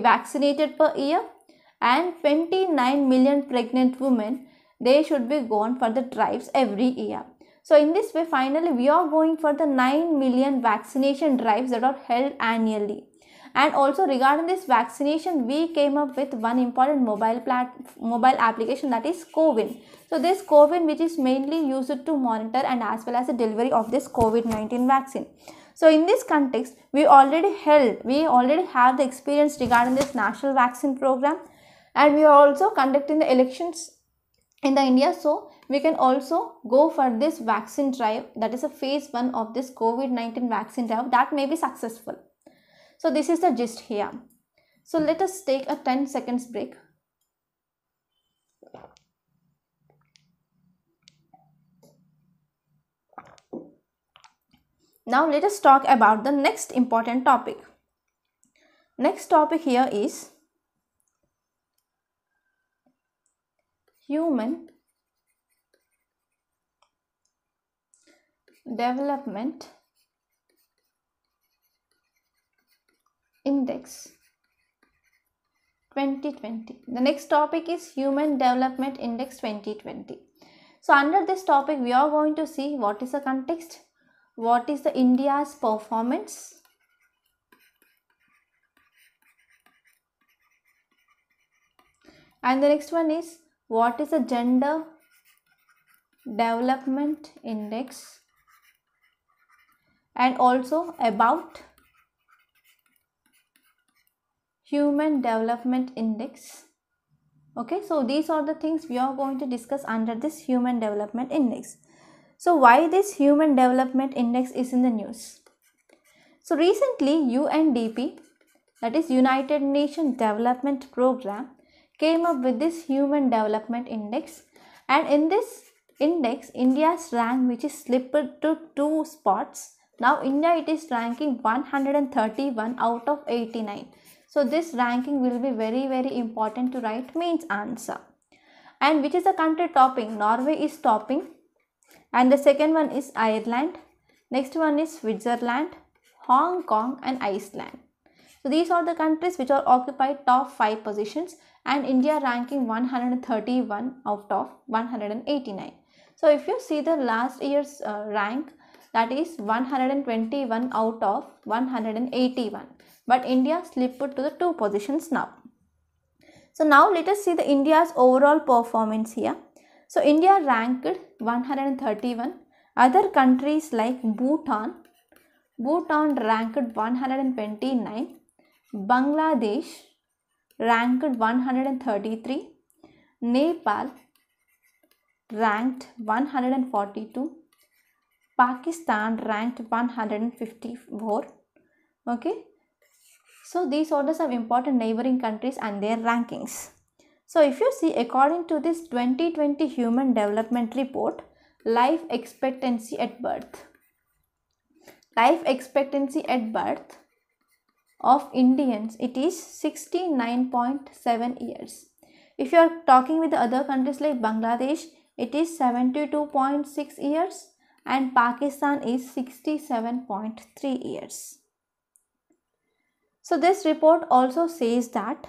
vaccinated per year and 29 million pregnant women they should be gone for the drives every year. So in this way finally we are going for the 9 million vaccination drives that are held annually. And also regarding this vaccination we came up with one important mobile plat mobile application that is Covin. So this Covin which is mainly used to monitor and as well as the delivery of this COVID-19 vaccine. So in this context, we already held, we already have the experience regarding this national vaccine program and we are also conducting the elections in the India. So we can also go for this vaccine drive that is a phase 1 of this COVID-19 vaccine drive that may be successful. So this is the gist here. So let us take a 10 seconds break. Now let us talk about the next important topic. Next topic here is human development index 2020 the next topic is human development index 2020 so under this topic we are going to see what is the context what is the India's performance? And the next one is what is the gender development index and also about human development index okay so these are the things we are going to discuss under this human development index so why this Human Development Index is in the news? So recently UNDP that is United Nations Development Program came up with this Human Development Index and in this index India's rank which is slipped to two spots. Now India it is ranking 131 out of 89. So this ranking will be very very important to write means answer. And which is the country topping? Norway is topping and the second one is Ireland. Next one is Switzerland, Hong Kong and Iceland. So these are the countries which are occupied top 5 positions and India ranking 131 out of 189. So if you see the last year's uh, rank that is 121 out of 181 but India slipped to the 2 positions now. So now let us see the India's overall performance here. So India ranked 131. Other countries like Bhutan, Bhutan ranked 129. Bangladesh ranked 133. Nepal ranked 142. Pakistan ranked 154. Okay. So these are of important neighboring countries and their rankings. So if you see according to this 2020 Human Development Report, life expectancy at birth. Life expectancy at birth of Indians, it is 69.7 years. If you are talking with other countries like Bangladesh, it is 72.6 years and Pakistan is 67.3 years. So this report also says that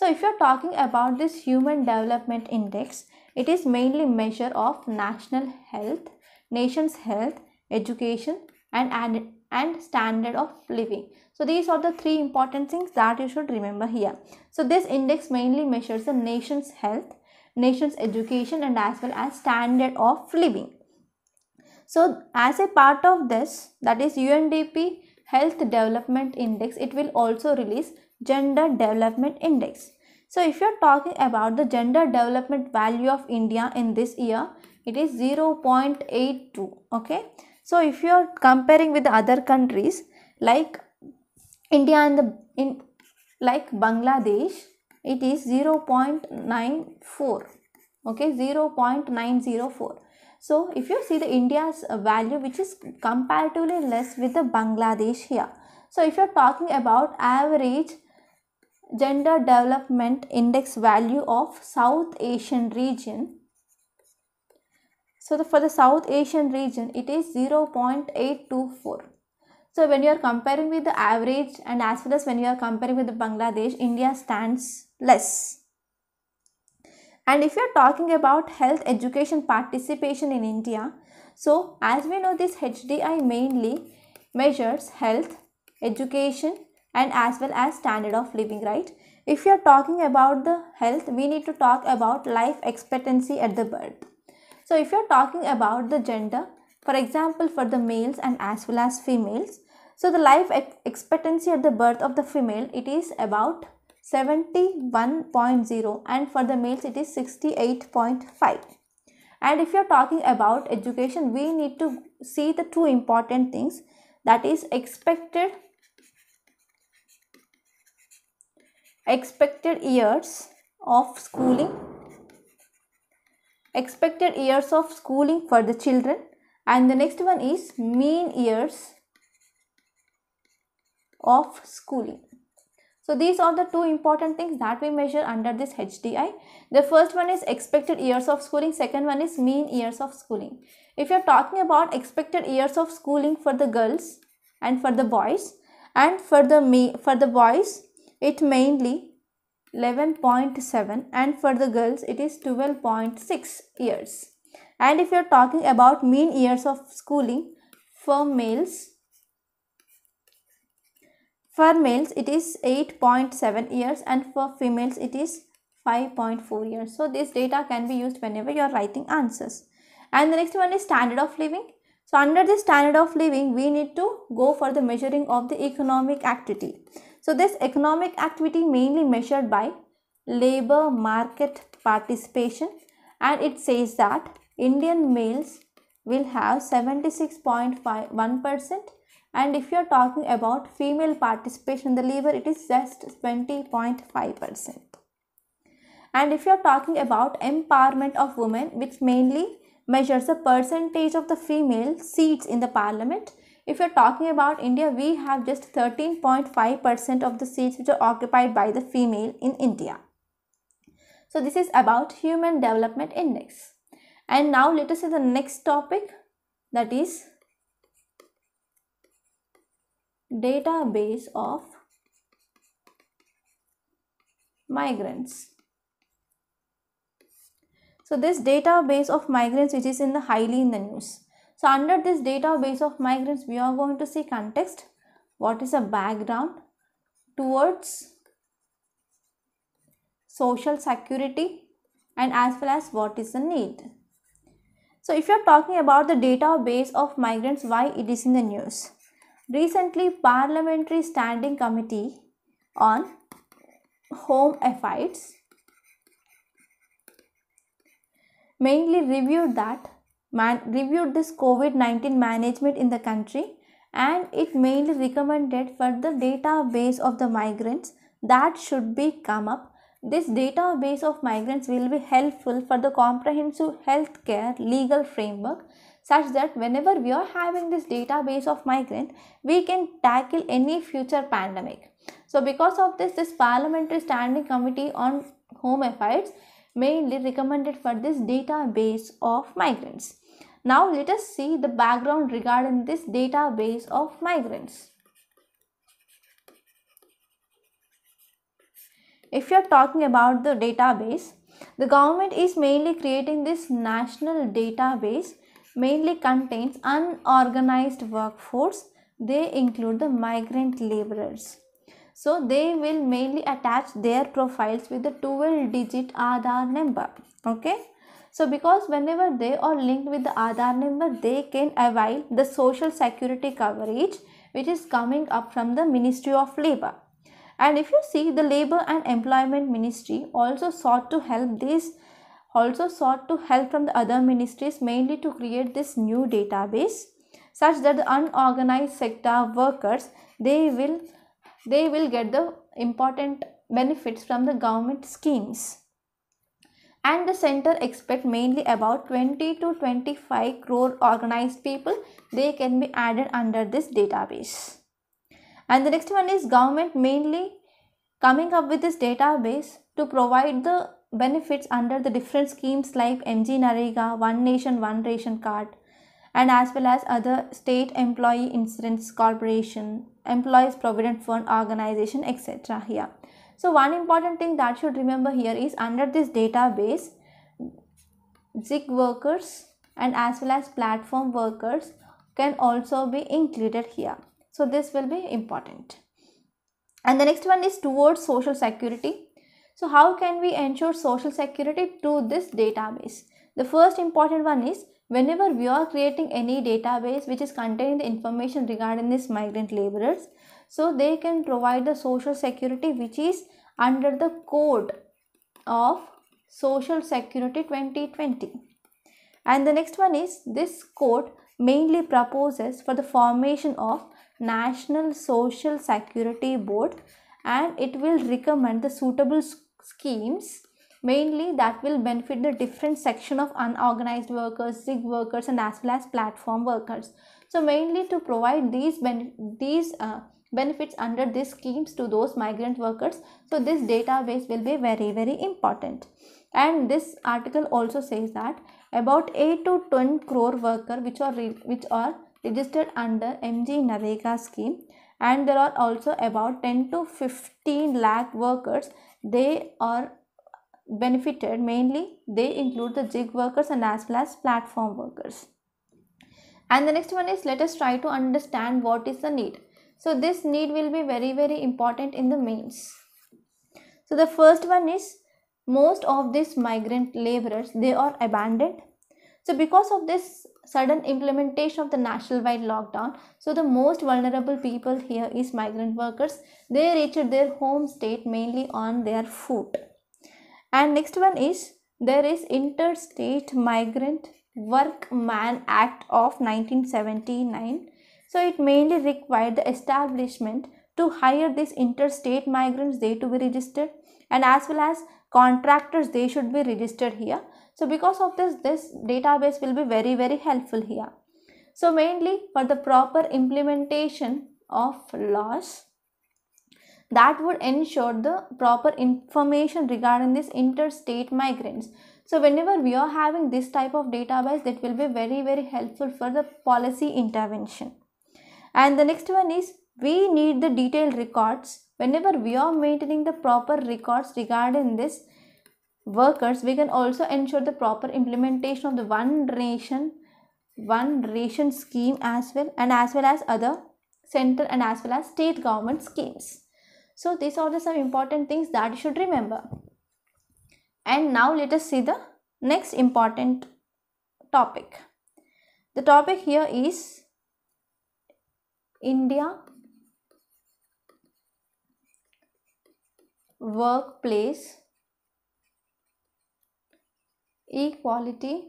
So if you're talking about this human development index, it is mainly measure of national health, nation's health, education and, and, and standard of living. So these are the three important things that you should remember here. So this index mainly measures the nation's health, nation's education and as well as standard of living. So as a part of this that is UNDP health development index it will also release gender development index so if you're talking about the gender development value of india in this year it is 0.82 okay so if you're comparing with other countries like india and the in like bangladesh it is 0.94 okay 0.904 so if you see the india's value which is comparatively less with the bangladesh here so if you're talking about average gender development index value of South Asian region. So the, for the South Asian region, it is 0.824. So when you are comparing with the average and as well as when you are comparing with the Bangladesh, India stands less. And if you are talking about health education participation in India, so as we know this HDI mainly measures health, education and as well as standard of living right if you are talking about the health we need to talk about life expectancy at the birth so if you are talking about the gender for example for the males and as well as females so the life expectancy at the birth of the female it is about 71.0 and for the males it is 68.5 and if you are talking about education we need to see the two important things that is expected expected years of schooling expected years of schooling for the children and the next one is mean years of schooling so these are the two important things that we measure under this HDI. The first one is expected years of schooling, second one is mean years of schooling. If you're talking about expected years of schooling for the girls and for the boys and for the for the boys it mainly 11.7 and for the girls it is 12.6 years and if you are talking about mean years of schooling for males for males it is 8.7 years and for females it is 5.4 years so this data can be used whenever you are writing answers and the next one is standard of living so under the standard of living we need to go for the measuring of the economic activity so this economic activity mainly measured by labor market participation and it says that Indian males will have 76.1% and if you are talking about female participation in the labor it is just 20.5% and if you are talking about empowerment of women which mainly measures the percentage of the female seats in the parliament if you're talking about India, we have just 13.5% of the seats which are occupied by the female in India. So this is about Human Development Index. And now let us see the next topic that is database of migrants. So this database of migrants which is in the highly in the news. So under this database of migrants, we are going to see context. What is a background towards social security and as well as what is the need. So if you are talking about the database of migrants, why it is in the news? Recently, Parliamentary Standing Committee on Home Affairs mainly reviewed that man reviewed this COVID-19 management in the country and it mainly recommended for the database of the migrants that should be come up. This database of migrants will be helpful for the comprehensive healthcare legal framework such that whenever we are having this database of migrant, we can tackle any future pandemic. So because of this, this Parliamentary Standing Committee on Home Affairs mainly recommended for this database of migrants. Now let us see the background regarding this database of migrants. If you are talking about the database, the government is mainly creating this national database mainly contains unorganized workforce. They include the migrant laborers. So they will mainly attach their profiles with the 12 digit Aadhaar number. Okay. So because whenever they are linked with the Aadhaar number, they can avail the social security coverage which is coming up from the Ministry of Labour. And if you see the Labour and Employment Ministry also sought to help these also sought to help from the other ministries mainly to create this new database such that the unorganized sector workers they will they will get the important benefits from the government schemes and the center expect mainly about 20 to 25 crore organized people they can be added under this database and the next one is government mainly coming up with this database to provide the benefits under the different schemes like mg narega one nation one ration card and as well as other state employee insurance corporation employees provident fund organization etc here so one important thing that should remember here is under this database, Zig workers and as well as platform workers can also be included here. So this will be important. And the next one is towards social security. So how can we ensure social security through this database? The first important one is whenever we are creating any database which is containing the information regarding these migrant laborers, so they can provide the social security which is under the code of social security 2020. And the next one is this code mainly proposes for the formation of National Social Security Board and it will recommend the suitable schemes mainly that will benefit the different section of unorganized workers, gig workers and as well as platform workers. So mainly to provide these, these uh, benefits under these schemes to those migrant workers. So this database will be very very important. And this article also says that about 8 to 10 crore workers, which are which are registered under MG Narega scheme and there are also about 10 to 15 lakh workers they are benefited mainly they include the gig workers and as well as platform workers and the next one is let us try to understand what is the need so this need will be very very important in the mains. So the first one is most of these migrant laborers they are abandoned. So because of this sudden implementation of the national wide lockdown so the most vulnerable people here is migrant workers they reached their home state mainly on their foot and next one is there is interstate migrant workman act of 1979 so it mainly required the establishment to hire these interstate migrants, they to be registered and as well as contractors, they should be registered here. So because of this, this database will be very, very helpful here. So mainly for the proper implementation of laws that would ensure the proper information regarding these interstate migrants. So whenever we are having this type of database that will be very very helpful for the policy intervention. And the next one is we need the detailed records. Whenever we are maintaining the proper records regarding this workers, we can also ensure the proper implementation of the one ration, one ration scheme as well and as well as other central and as well as state government schemes. So these are the some important things that you should remember. And now let us see the next important topic. The topic here is India workplace equality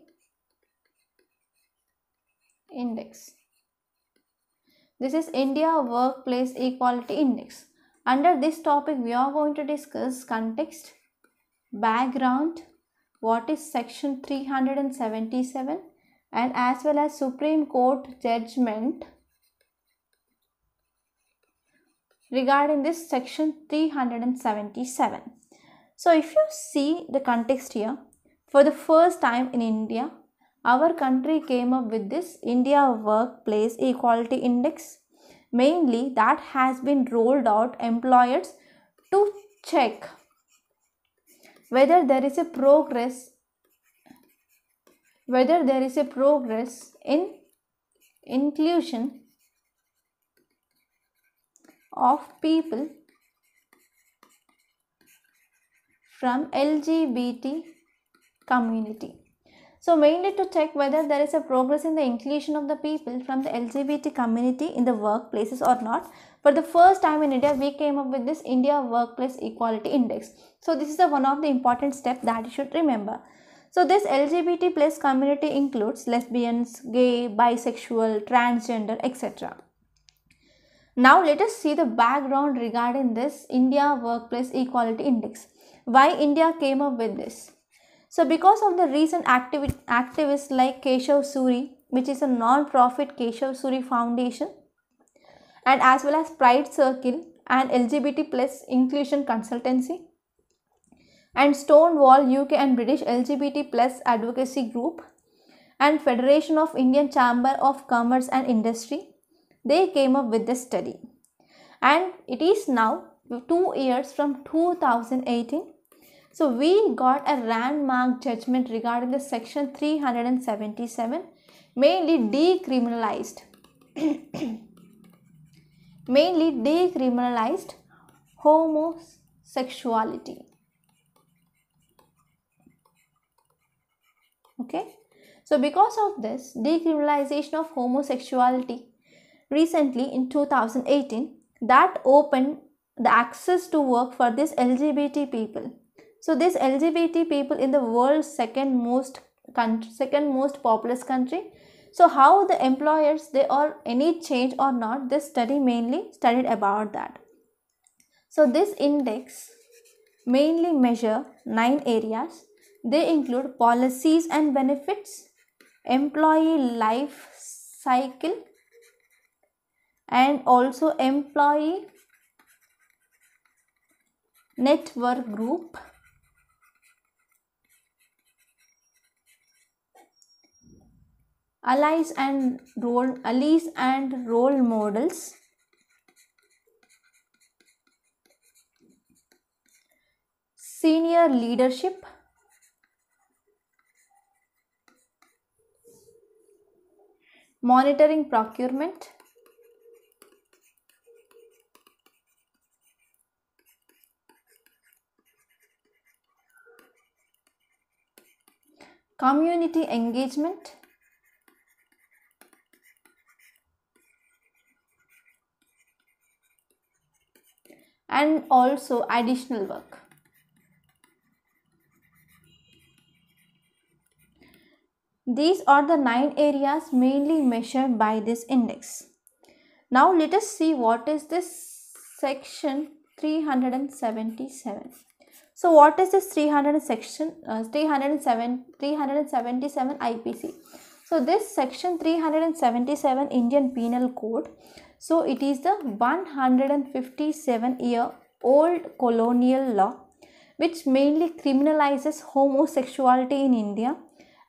index this is india workplace equality index under this topic we are going to discuss context background what is section 377 and as well as supreme court judgment regarding this section 377. So if you see the context here, for the first time in India, our country came up with this India Workplace Equality Index. Mainly that has been rolled out employers to check whether there is a progress whether there is a progress in inclusion of people from LGBT community. So mainly to check whether there is a progress in the inclusion of the people from the LGBT community in the workplaces or not. For the first time in India, we came up with this India Workplace Equality Index. So this is the one of the important steps that you should remember. So this LGBT plus community includes lesbians, gay, bisexual, transgender, etc. Now let us see the background regarding this India Workplace Equality Index. Why India came up with this? So because of the recent activi activists like Keshav Suri, which is a non-profit Keshav Suri Foundation and as well as Pride Circle and LGBT plus inclusion consultancy and Stonewall UK and British LGBT plus advocacy group and Federation of Indian Chamber of Commerce and Industry they came up with this study. And it is now two years from 2018. So we got a landmark judgment regarding the section 377 mainly decriminalized <coughs> mainly decriminalized homosexuality okay so because of this decriminalization of homosexuality recently in 2018 that opened the access to work for this LGBT people. So this LGBT people in the world's second most country, second most populous country. So how the employers they are any change or not this study mainly studied about that. So this index mainly measure nine areas. They include policies and benefits, employee life cycle, and also employee network group allies and role allies and role models senior leadership monitoring procurement community engagement and also additional work. These are the 9 areas mainly measured by this index. Now let us see what is this section 377. So what is this 300 section uh, 307, 377 IPC? So this section 377 Indian Penal Code. So it is the 157 year old colonial law which mainly criminalizes homosexuality in India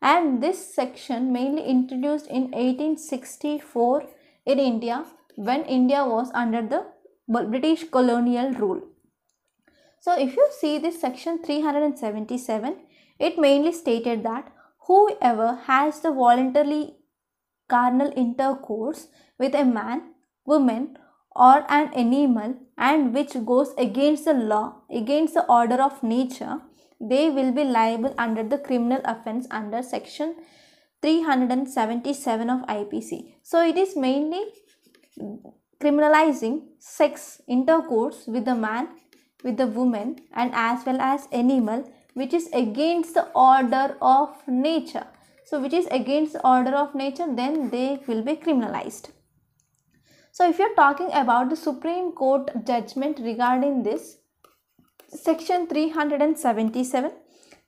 and this section mainly introduced in 1864 in India when India was under the British colonial rule. So if you see this section 377, it mainly stated that whoever has the voluntarily carnal intercourse with a man, woman or an animal and which goes against the law, against the order of nature, they will be liable under the criminal offense under section 377 of IPC. So it is mainly criminalizing sex intercourse with a man, with the woman and as well as animal which is against the order of nature. So which is against the order of nature then they will be criminalized. So if you are talking about the Supreme Court judgment regarding this section 377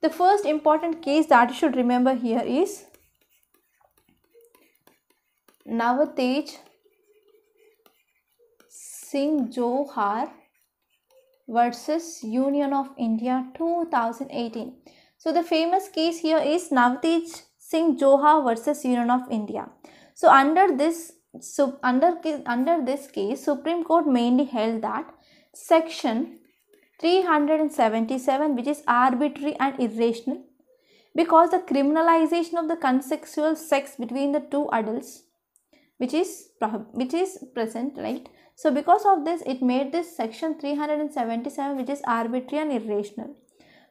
the first important case that you should remember here is Navatej Singh Johar versus Union of India 2018. So the famous case here is Navtej Singh Joha versus Union of India. So under this so under under this case Supreme Court mainly held that section 377 which is arbitrary and irrational because the criminalization of the consensual sex between the two adults which is which is present right so because of this, it made this section 377 which is arbitrary and irrational.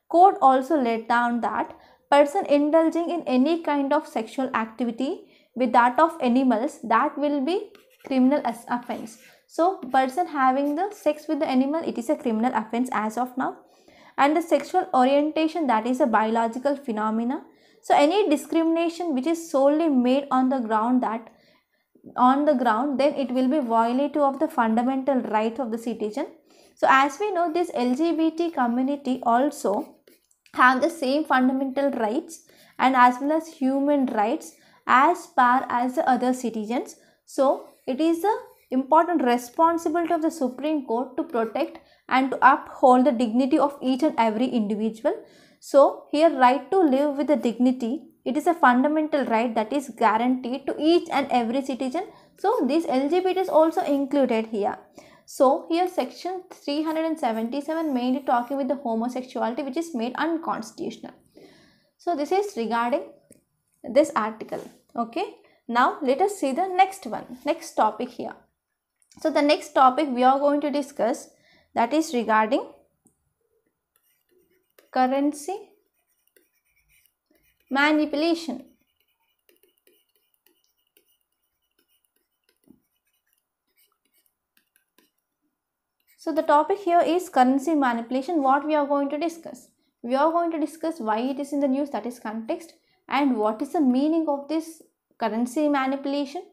Court also laid down that person indulging in any kind of sexual activity with that of animals that will be criminal as offense. So person having the sex with the animal it is a criminal offense as of now and the sexual orientation that is a biological phenomena. So any discrimination which is solely made on the ground that on the ground then it will be violative of the fundamental right of the citizen so as we know this lgbt community also have the same fundamental rights and as well as human rights as far as the other citizens so it is the important responsibility of the supreme court to protect and to uphold the dignity of each and every individual so here right to live with the dignity it is a fundamental right that is guaranteed to each and every citizen. So this LGBT is also included here. So here section 377 mainly talking with the homosexuality which is made unconstitutional. So this is regarding this article. Okay. Now let us see the next one, next topic here. So the next topic we are going to discuss that is regarding currency manipulation. So the topic here is currency manipulation what we are going to discuss. We are going to discuss why it is in the news that is context and what is the meaning of this currency manipulation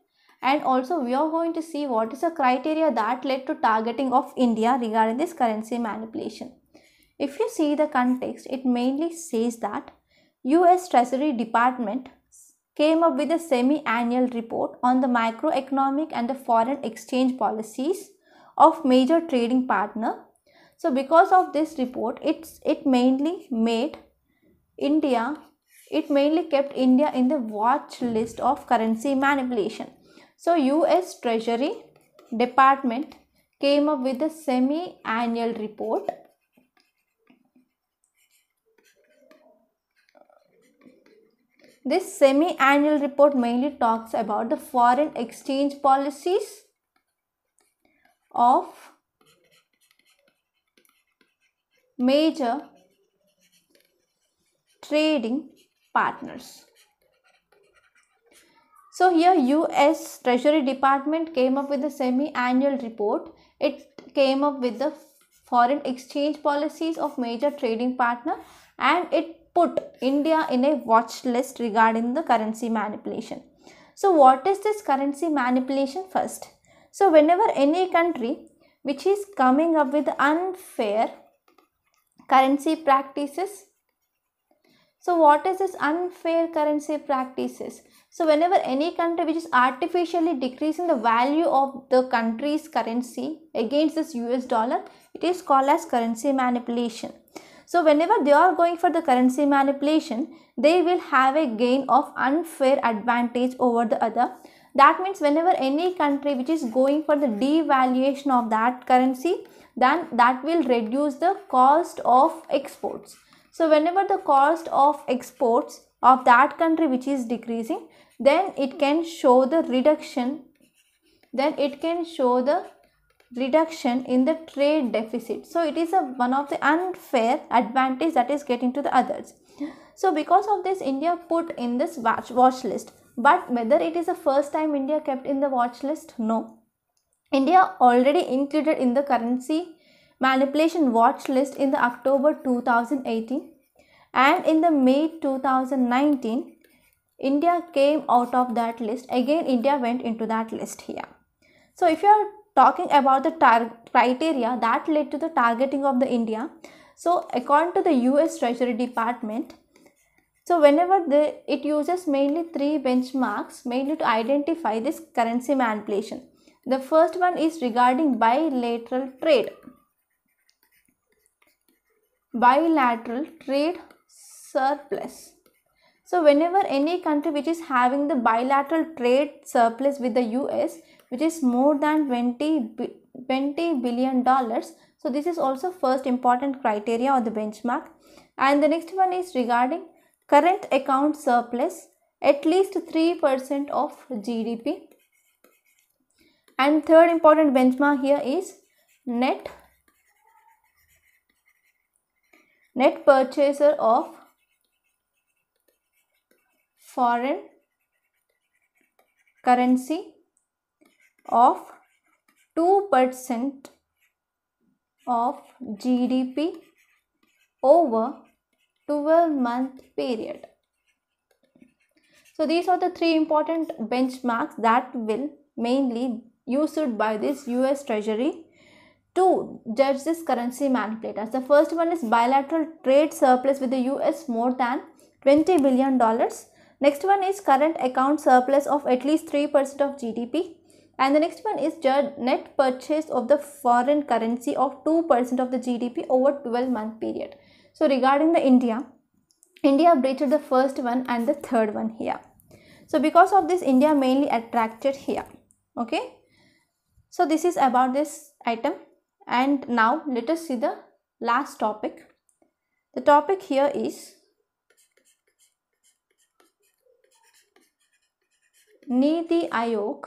and also we are going to see what is the criteria that led to targeting of India regarding this currency manipulation. If you see the context it mainly says that US Treasury Department came up with a semi-annual report on the macroeconomic and the foreign exchange policies of major trading partner. So because of this report, it's it mainly made India, it mainly kept India in the watch list of currency manipulation. So US Treasury Department came up with a semi-annual report This semi-annual report mainly talks about the foreign exchange policies of major trading partners. So here US Treasury Department came up with a semi-annual report. It came up with the foreign exchange policies of major trading partner and it put India in a watch list regarding the currency manipulation. So what is this currency manipulation first? So whenever any country which is coming up with unfair currency practices. So what is this unfair currency practices? So whenever any country which is artificially decreasing the value of the country's currency against this US dollar, it is called as currency manipulation. So whenever they are going for the currency manipulation, they will have a gain of unfair advantage over the other. That means whenever any country which is going for the devaluation of that currency, then that will reduce the cost of exports. So whenever the cost of exports of that country which is decreasing, then it can show the reduction, then it can show the reduction in the trade deficit. So it is a, one of the unfair advantage that is getting to the others. So because of this India put in this watch, watch list. But whether it is the first time India kept in the watch list, no. India already included in the currency manipulation watch list in the October 2018 and in the May 2019 India came out of that list again India went into that list here. So if you are talking about the tar- criteria that led to the targeting of the India. So according to the US Treasury Department, so whenever the it uses mainly three benchmarks mainly to identify this currency manipulation. The first one is regarding bilateral trade. Bilateral trade surplus. So whenever any country which is having the bilateral trade surplus with the US, which is more than 20, 20 billion dollars so this is also first important criteria or the benchmark and the next one is regarding current account surplus at least 3% of gdp and third important benchmark here is net net purchaser of foreign currency of 2% of GDP over 12 month period. So these are the three important benchmarks that will mainly used by this US Treasury to judge this currency manipulators. The first one is bilateral trade surplus with the US more than 20 billion dollars. Next one is current account surplus of at least 3% of GDP. And the next one is net purchase of the foreign currency of 2% of the GDP over 12 month period. So regarding the India, India breached the first one and the third one here. So because of this India mainly attracted here. Okay. So this is about this item and now let us see the last topic. The topic here is Niti Ayok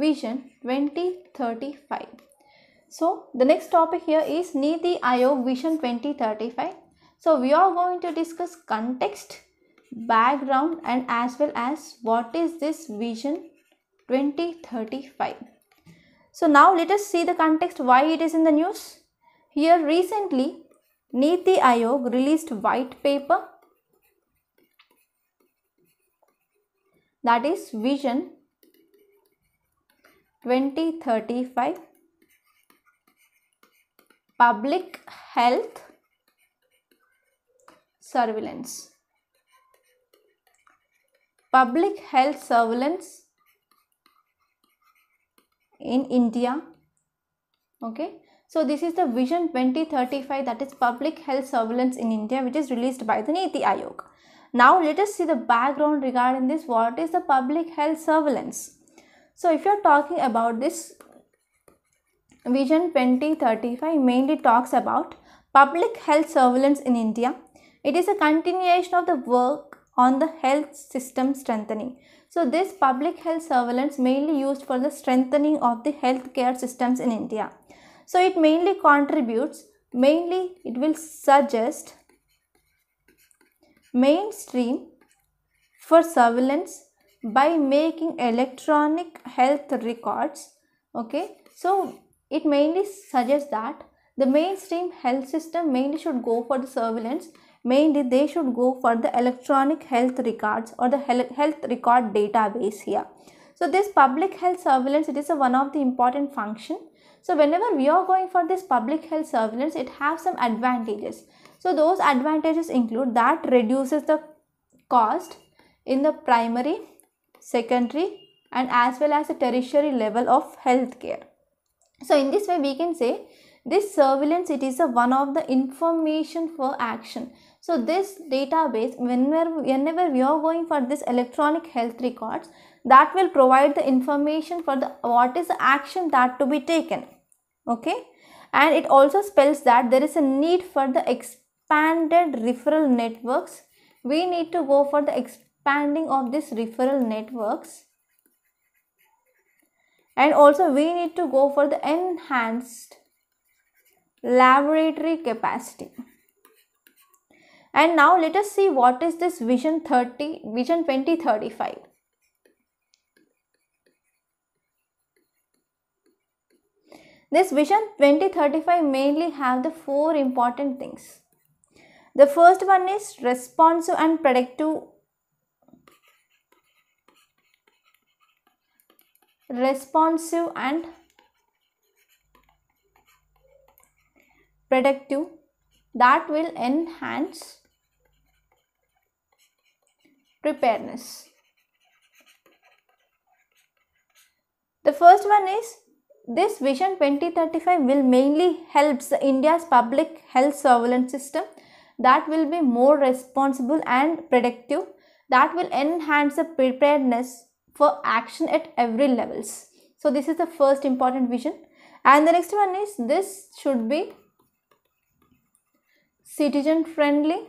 Vision 2035. So the next topic here is Niti Aayog Vision 2035. So we are going to discuss context, background and as well as what is this Vision 2035. So now let us see the context why it is in the news. Here recently Niti Aayog released white paper that is Vision 2035 public health surveillance public health surveillance in india okay so this is the vision 2035 that is public health surveillance in india which is released by the niti ayog now let us see the background regarding this what is the public health surveillance so if you're talking about this Vision 2035 mainly talks about public health surveillance in India. It is a continuation of the work on the health system strengthening. So this public health surveillance mainly used for the strengthening of the healthcare systems in India. So it mainly contributes, mainly it will suggest mainstream for surveillance by making electronic health records okay so it mainly suggests that the mainstream health system mainly should go for the surveillance mainly they should go for the electronic health records or the health record database here so this public health surveillance it is a one of the important function so whenever we are going for this public health surveillance it has some advantages so those advantages include that reduces the cost in the primary secondary and as well as the tertiary level of healthcare. So in this way we can say this surveillance it is a one of the information for action. So this database whenever, whenever we are going for this electronic health records that will provide the information for the what is the action that to be taken. Okay and it also spells that there is a need for the expanded referral networks. We need to go for the expanded expanding of these referral networks and also we need to go for the enhanced laboratory capacity and now let us see what is this vision 30 vision 2035 this vision 2035 mainly have the four important things the first one is responsive and predictive responsive and productive that will enhance preparedness. The first one is this vision 2035 will mainly helps India's public health surveillance system that will be more responsible and predictive that will enhance the preparedness for action at every levels. So this is the first important vision and the next one is this should be citizen friendly.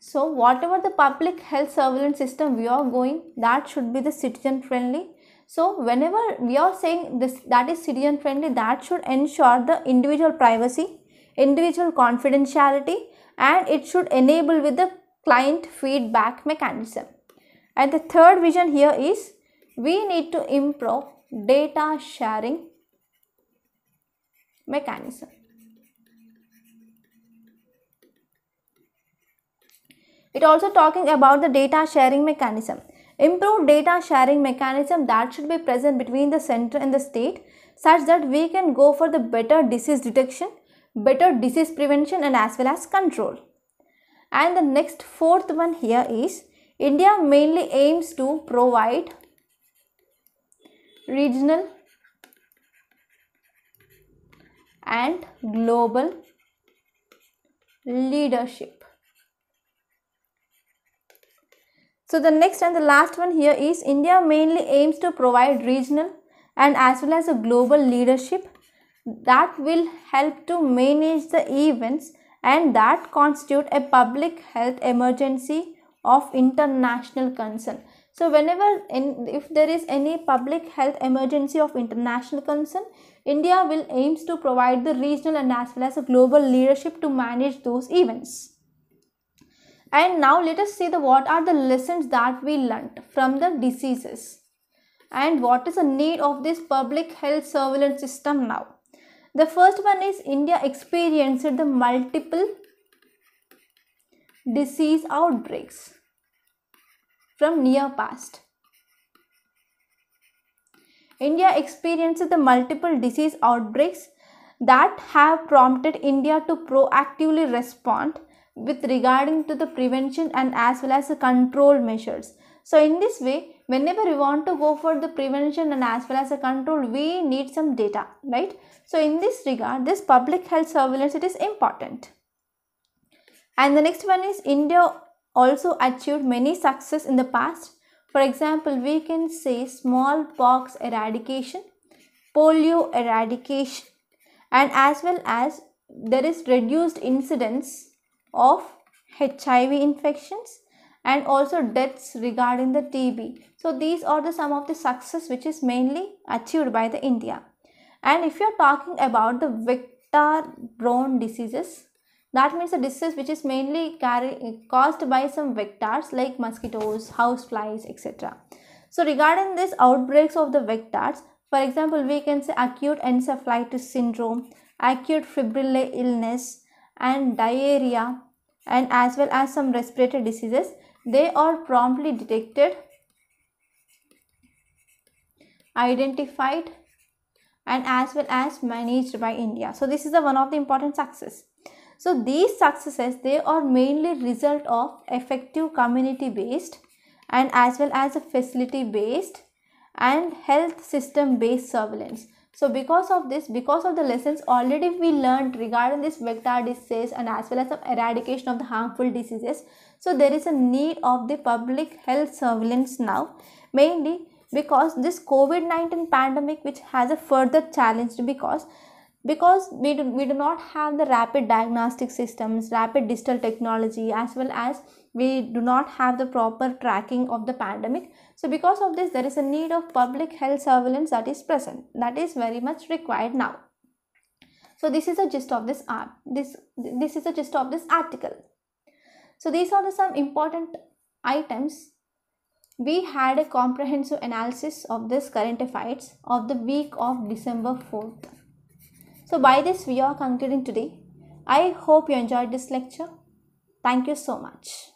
So whatever the public health surveillance system we are going that should be the citizen friendly. So whenever we are saying this that is citizen friendly that should ensure the individual privacy, individual confidentiality and it should enable with the client feedback mechanism. And the third vision here is we need to improve data sharing mechanism. It also talking about the data sharing mechanism. Improved data sharing mechanism that should be present between the center and the state such that we can go for the better disease detection, better disease prevention and as well as control. And the next fourth one here is India mainly aims to provide regional and global leadership. So the next and the last one here is India mainly aims to provide regional and as well as a global leadership that will help to manage the events and that constitute a public health emergency of international concern. So whenever in, if there is any public health emergency of international concern, India will aims to provide the regional and as well as a global leadership to manage those events. And now let us see the what are the lessons that we learnt from the diseases and what is the need of this public health surveillance system now. The first one is India experienced the multiple disease outbreaks from near past. India experienced the multiple disease outbreaks that have prompted India to proactively respond with regarding to the prevention and as well as the control measures so in this way, whenever we want to go for the prevention and as well as a control, we need some data, right? So in this regard, this public health surveillance, it is important. And the next one is India also achieved many success in the past. For example, we can say smallpox eradication, polio eradication and as well as there is reduced incidence of HIV infections and also deaths regarding the TB. So these are the some of the success which is mainly achieved by the India. And if you are talking about the vector borne diseases, that means a disease which is mainly caused by some vectors like mosquitoes, houseflies, etc. So regarding these outbreaks of the vectors, for example, we can say acute encephalitis syndrome, acute febrile illness and diarrhea and as well as some respiratory diseases they are promptly detected, identified and as well as managed by India. So this is the one of the important success. So these successes they are mainly result of effective community based and as well as a facility based and health system based surveillance. So because of this, because of the lessons already we learned regarding this vector disease and as well as the eradication of the harmful diseases, so there is a need of the public health surveillance now, mainly because this COVID-19 pandemic which has a further challenge, because because we do, we do not have the rapid diagnostic systems rapid digital technology as well as we do not have the proper tracking of the pandemic so because of this there is a need of public health surveillance that is present that is very much required now so this is the gist of this art this this is the gist of this article so these are the some important items. We had a comprehensive analysis of this current affairs of the week of December 4th. So by this we are concluding today. I hope you enjoyed this lecture. Thank you so much.